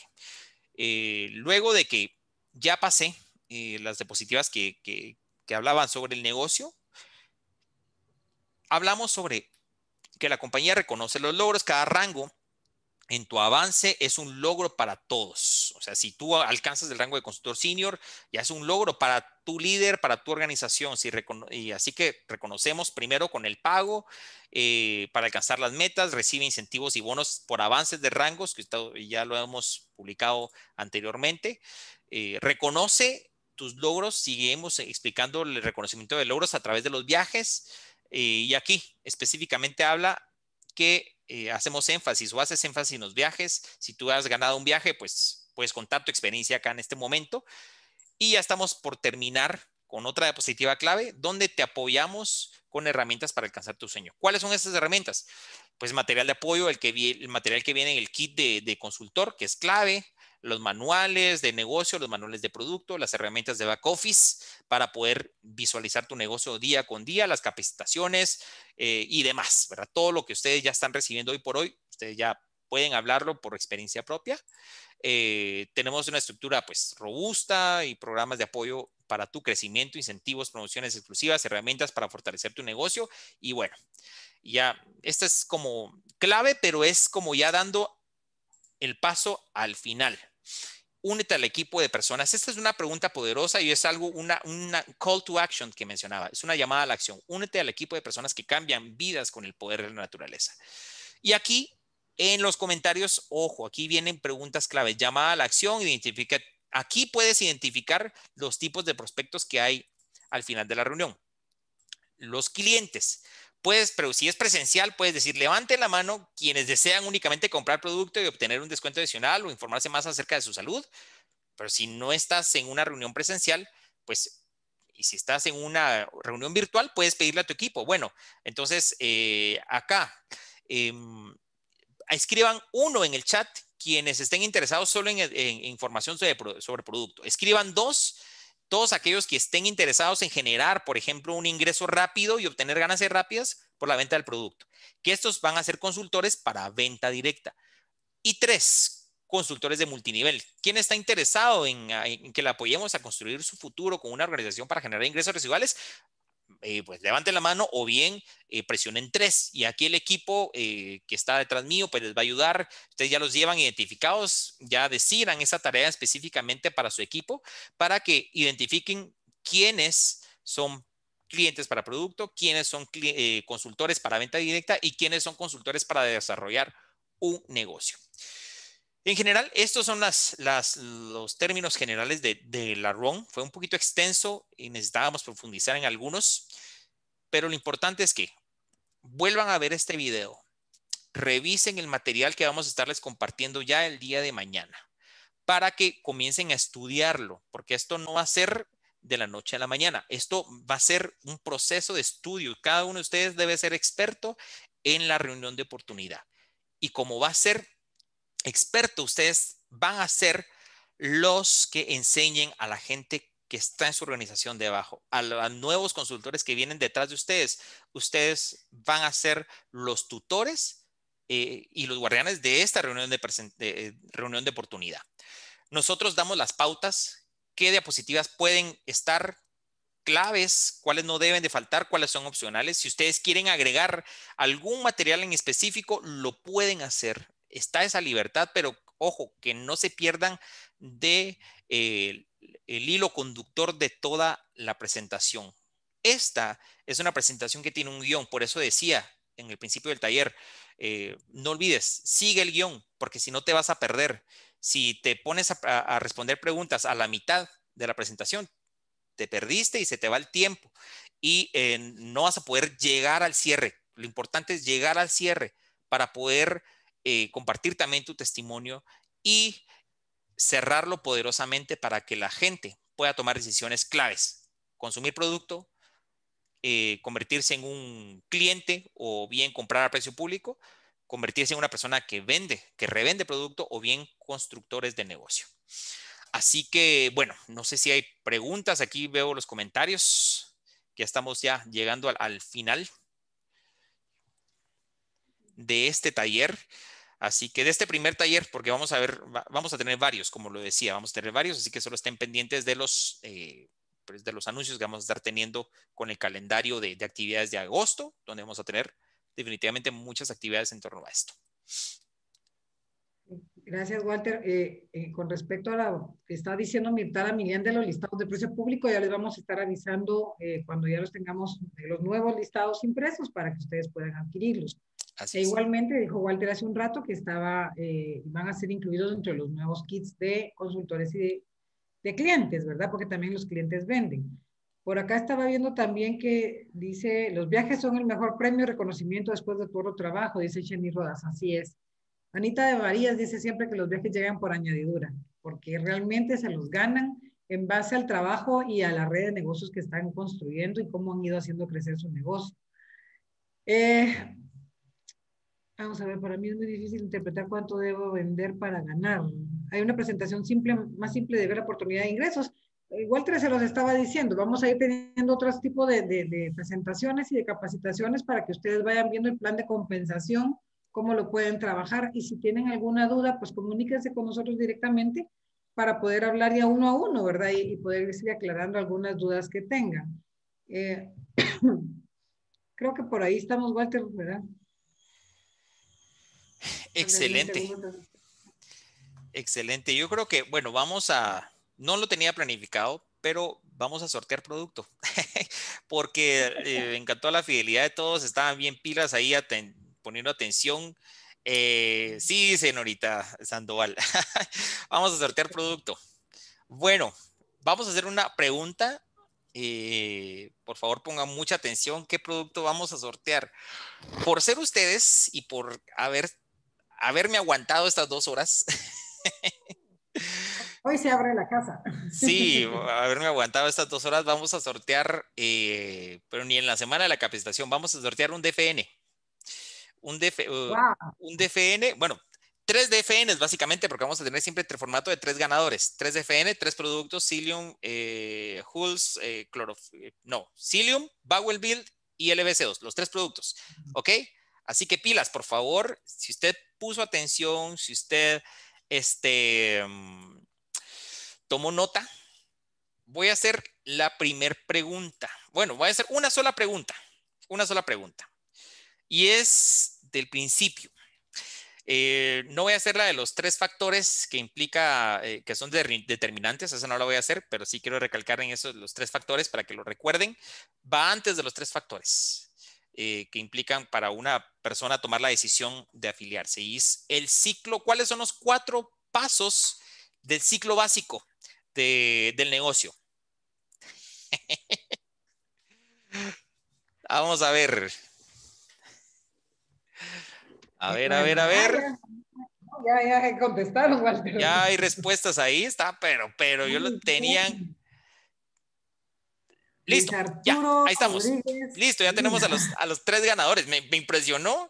Eh, luego de que ya pasé las diapositivas que, que, hablaban sobre el negocio, hablamos sobre que la compañía reconoce los logros, cada rango en tu avance es un logro para todos. O sea, si tú alcanzas el rango de consultor senior, ya es un logro para tu líder, para tu organización. y así que reconocemos primero con el pago eh, para alcanzar las metas, recibe incentivos y bonos por avances de rangos, que ya lo hemos publicado anteriormente. Eh, reconoce tus logros, seguimos explicando el reconocimiento de logros a través de los viajes. Eh, y aquí específicamente habla que eh, hacemos énfasis o haces énfasis en los viajes. Si tú has ganado un viaje, pues puedes contar tu experiencia acá en este momento. Y ya estamos por terminar con otra diapositiva clave donde te apoyamos con herramientas para alcanzar tu sueño. ¿Cuáles son esas herramientas? Pues material de apoyo, el, que, el material que viene en el kit de consultor, que es clave, los manuales de negocio, los manuales de producto, las herramientas de back office para poder visualizar tu negocio día con día, las capacitaciones eh, y demás, ¿verdad? Todo lo que ustedes ya están recibiendo hoy por hoy, ustedes ya pueden hablarlo por experiencia propia. Eh, tenemos una estructura pues robusta y programas de apoyo para tu crecimiento, incentivos, promociones exclusivas, herramientas para fortalecer tu negocio y bueno, ya, esta es como clave, pero es como ya dando el paso al final. Únete al equipo de personas. Esta es una pregunta poderosa y es algo, una, call to action que mencionaba. Es una llamada a la acción. Únete al equipo de personas que cambian vidas con el poder de la naturaleza. Y aquí en los comentarios, ojo, aquí vienen preguntas claves. Llamada a la acción, identifica. Aquí puedes identificar los tipos de prospectos que hay al final de la reunión. Los clientes puedes, pero si es presencial, puedes decir, levante la mano quienes desean únicamente comprar producto y obtener un descuento adicional o informarse más acerca de su salud. Pero si no estás en una reunión presencial, pues, y si estás en una reunión virtual, puedes pedirle a tu equipo. Bueno, entonces, eh, acá, em, escriban uno en el chat quienes estén interesados solo en, información sobre, sobre producto. Escriban dos todos aquellos que estén interesados en generar, por ejemplo, un ingreso rápido y obtener ganancias rápidas por la venta del producto, que estos van a ser consultores para venta directa. Y tres, consultores de multinivel. ¿Quién está interesado en, ah, que le apoyemos a construir su futuro con una organización para generar ingresos residuales? Eh, pues levanten la mano o bien eh, presionen tres. Y aquí el equipo eh, que está detrás mío, pues les va a ayudar. Ustedes ya los llevan identificados, ya decidan esa tarea específicamente para su equipo, para que identifiquen quiénes son clientes para producto, quiénes son consultores para venta directa y quiénes son consultores para desarrollar un negocio. En general, estos son los términos generales de, de la RON. Fue un poquito extenso y necesitábamos profundizar en algunos, pero lo importante es que vuelvan a ver este video, revisen el material que vamos a estarles compartiendo ya el día de mañana para que comiencen a estudiarlo, porque esto no va a ser de la noche a la mañana, esto va a ser un proceso de estudio. Cada uno de ustedes debe ser experto en la reunión de oportunidad. Y como va a ser expertos ustedes van a ser los que enseñen a la gente que está en su organización de abajo, a, los nuevos consultores que vienen detrás de ustedes. Ustedes van a ser los tutores eh, y los guardianes de esta reunión de, eh, reunión de oportunidad. Nosotros damos las pautas, qué diapositivas pueden estar claves, cuáles no deben de faltar, cuáles son opcionales. Si ustedes quieren agregar algún material en específico, lo pueden hacer está esa libertad, pero ojo, que no se pierdan de eh, el hilo conductor de toda la presentación. Esta es una presentación que tiene un guión, por eso decía en el principio del taller, eh, no olvides, sigue el guión, porque si no te vas a perder. Si te pones a, responder preguntas a la mitad de la presentación, te perdiste y se te va el tiempo y eh, no vas a poder llegar al cierre. Lo importante es llegar al cierre para poder eh, compartir también tu testimonio y cerrarlo poderosamente para que la gente pueda tomar decisiones claves, consumir producto, eh, convertirse en un cliente o bien comprar a precio público, convertirse en una persona que vende, que revende producto o bien constructores de negocio. Así que, bueno, no sé si hay preguntas. Aquí veo los comentarios. Ya estamos ya llegando al final de este taller. Así que de este primer taller, porque vamos a ver, vamos a tener varios, como lo decía, vamos a tener varios, así que solo estén pendientes de los, eh, pues, de los anuncios que vamos a estar teniendo con el calendario de, actividades de agosto, donde vamos a tener definitivamente muchas actividades en torno a esto. Gracias, Walter. Eh, eh, con respecto a lo que está diciendo Mirtala Miriam de los listados de precio público, ya les vamos a estar avisando cuando ya los tengamos, los nuevos listados impresos para que ustedes puedan adquirirlos. E igualmente dijo Walter hace un rato que estaba, eh, van a ser incluidos entre los nuevos kits de consultores y de, clientes, ¿verdad? Porque también los clientes venden. Por acá estaba viendo también que dice, los viajes son el mejor premio y reconocimiento después de todo el trabajo, dice Jenny Rodas, así es. Anita de Varías dice siempre que los viajes llegan por añadidura, porque realmente se los ganan en base al trabajo y a la red de negocios que están construyendo y cómo han ido haciendo crecer su negocio. Eh, Vamos ah, a ver, para mí es muy difícil interpretar cuánto debo vender para ganar. Hay una presentación simple, más simple de ver la oportunidad de ingresos. Igual se los estaba diciendo, vamos a ir teniendo otros tipo de, de, presentaciones y de capacitaciones para que ustedes vayan viendo el plan de compensación, cómo lo pueden trabajar y si tienen alguna duda, pues comuníquense con nosotros directamente para poder hablar ya uno a uno, ¿verdad? Y, poder ir aclarando algunas dudas que tengan. Eh, creo que por ahí estamos, Walter, ¿verdad? Excelente. Excelente. Yo creo que, bueno, vamos a, no lo tenía planificado, pero vamos a sortear producto, porque eh, me encantó la fidelidad de todos, estaban bien pilas ahí poniendo atención. Eh, sí, señorita Sandoval, vamos a sortear producto. Bueno, vamos a hacer una pregunta. Eh, por favor, pongan mucha atención qué producto vamos a sortear. Por ser ustedes y por haber haberme aguantado estas dos horas. Hoy se abre la casa. Sí, haberme aguantado estas dos horas, vamos a sortear, eh, pero ni en la semana de la capacitación, vamos a sortear un DFN. Un, DFN, uh, bueno, tres DFNs básicamente, porque vamos a tener siempre el formato de tres ganadores. Tres DFN, tres productos, Cilium, eh, Hulls, eh, eh, no, Cilium, Bowel Build y LBC2, los tres productos. ¿Ok? Así que pilas, por favor, si usted puso atención, si usted este, mm, tomó nota, voy a hacer la primer pregunta. Bueno, voy a hacer una sola pregunta, una sola pregunta. Y es del principio. Eh, no voy a hacer la de los tres factores que implica, eh, que son determinantes, esa no la voy a hacer, pero sí quiero recalcar en eso los tres factores para que lo recuerden. Va antes de los tres factores. Eh, que implican para una persona tomar la decisión de afiliarse. Y es el ciclo, ¿cuáles son los cuatro pasos del ciclo básico del negocio? Vamos a ver. A ver, a ver, a ver. Ya, ya contestaron, Walter. Ya hay respuestas ahí, está, pero, pero yo lo tenían Listo. Ya, ahí estamos. Listo, ya tenemos a los, tres ganadores. Me, impresionó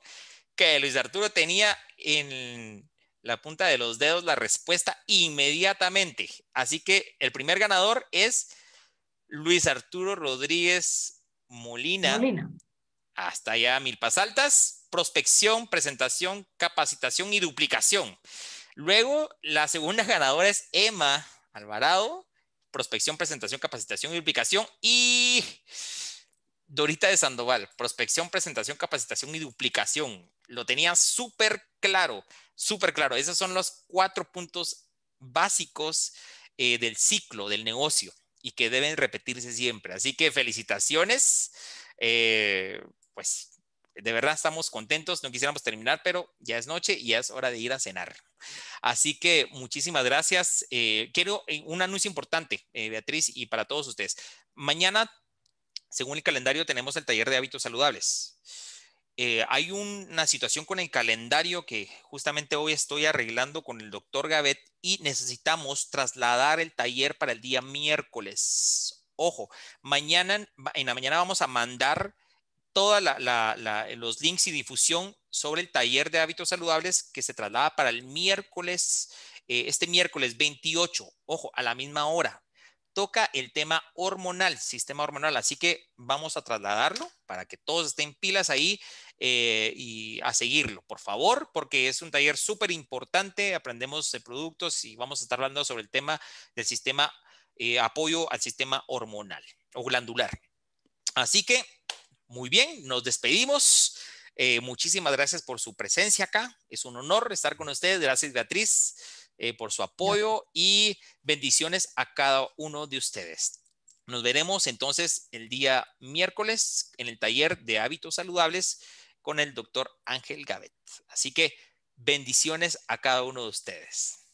que Luis Arturo tenía en la punta de los dedos la respuesta inmediatamente. Así que el primer ganador es Luis Arturo Rodríguez Molina. Molina. Hasta allá, mil pasaltas. Prospección, presentación, capacitación y duplicación. Luego, la segunda ganadora es Emma Alvarado prospección, presentación, capacitación y duplicación. Y Dorita de Sandoval, prospección, presentación, capacitación y duplicación. Lo tenía súper claro, súper claro. Esos son los cuatro puntos básicos eh, del ciclo, del negocio, y que deben repetirse siempre. Así que felicitaciones. Eh, pues de verdad estamos contentos, no quisiéramos terminar, pero ya es noche y ya es hora de ir a cenar. Así que muchísimas gracias. Eh, quiero eh, un anuncio importante, eh, Beatriz, y para todos ustedes. Mañana, según el calendario, tenemos el taller de hábitos saludables. hay una situación con el calendario que justamente hoy estoy arreglando con el doctor Gavet y necesitamos trasladar el taller para el día miércoles. Ojo, mañana, en la mañana vamos a mandar todos los links y difusión sobre el taller de hábitos saludables que se traslada para el miércoles, eh, este miércoles 28, ojo, a la misma hora. Toca el tema hormonal, sistema hormonal, así que vamos a trasladarlo para que todos estén pilas ahí eh, y a seguirlo, por favor, porque es un taller súper importante, aprendemos de productos y vamos a estar hablando sobre el tema del sistema, eh, apoyo al sistema hormonal o glandular. Así que muy bien, nos despedimos. Eh, muchísimas gracias por su presencia acá. Es un honor estar con ustedes. Gracias, Beatriz, eh, por su apoyo y bendiciones a cada uno de ustedes. Nos veremos entonces el día miércoles en el taller de hábitos saludables con el doctor Ángel Gavet. Así que bendiciones a cada uno de ustedes.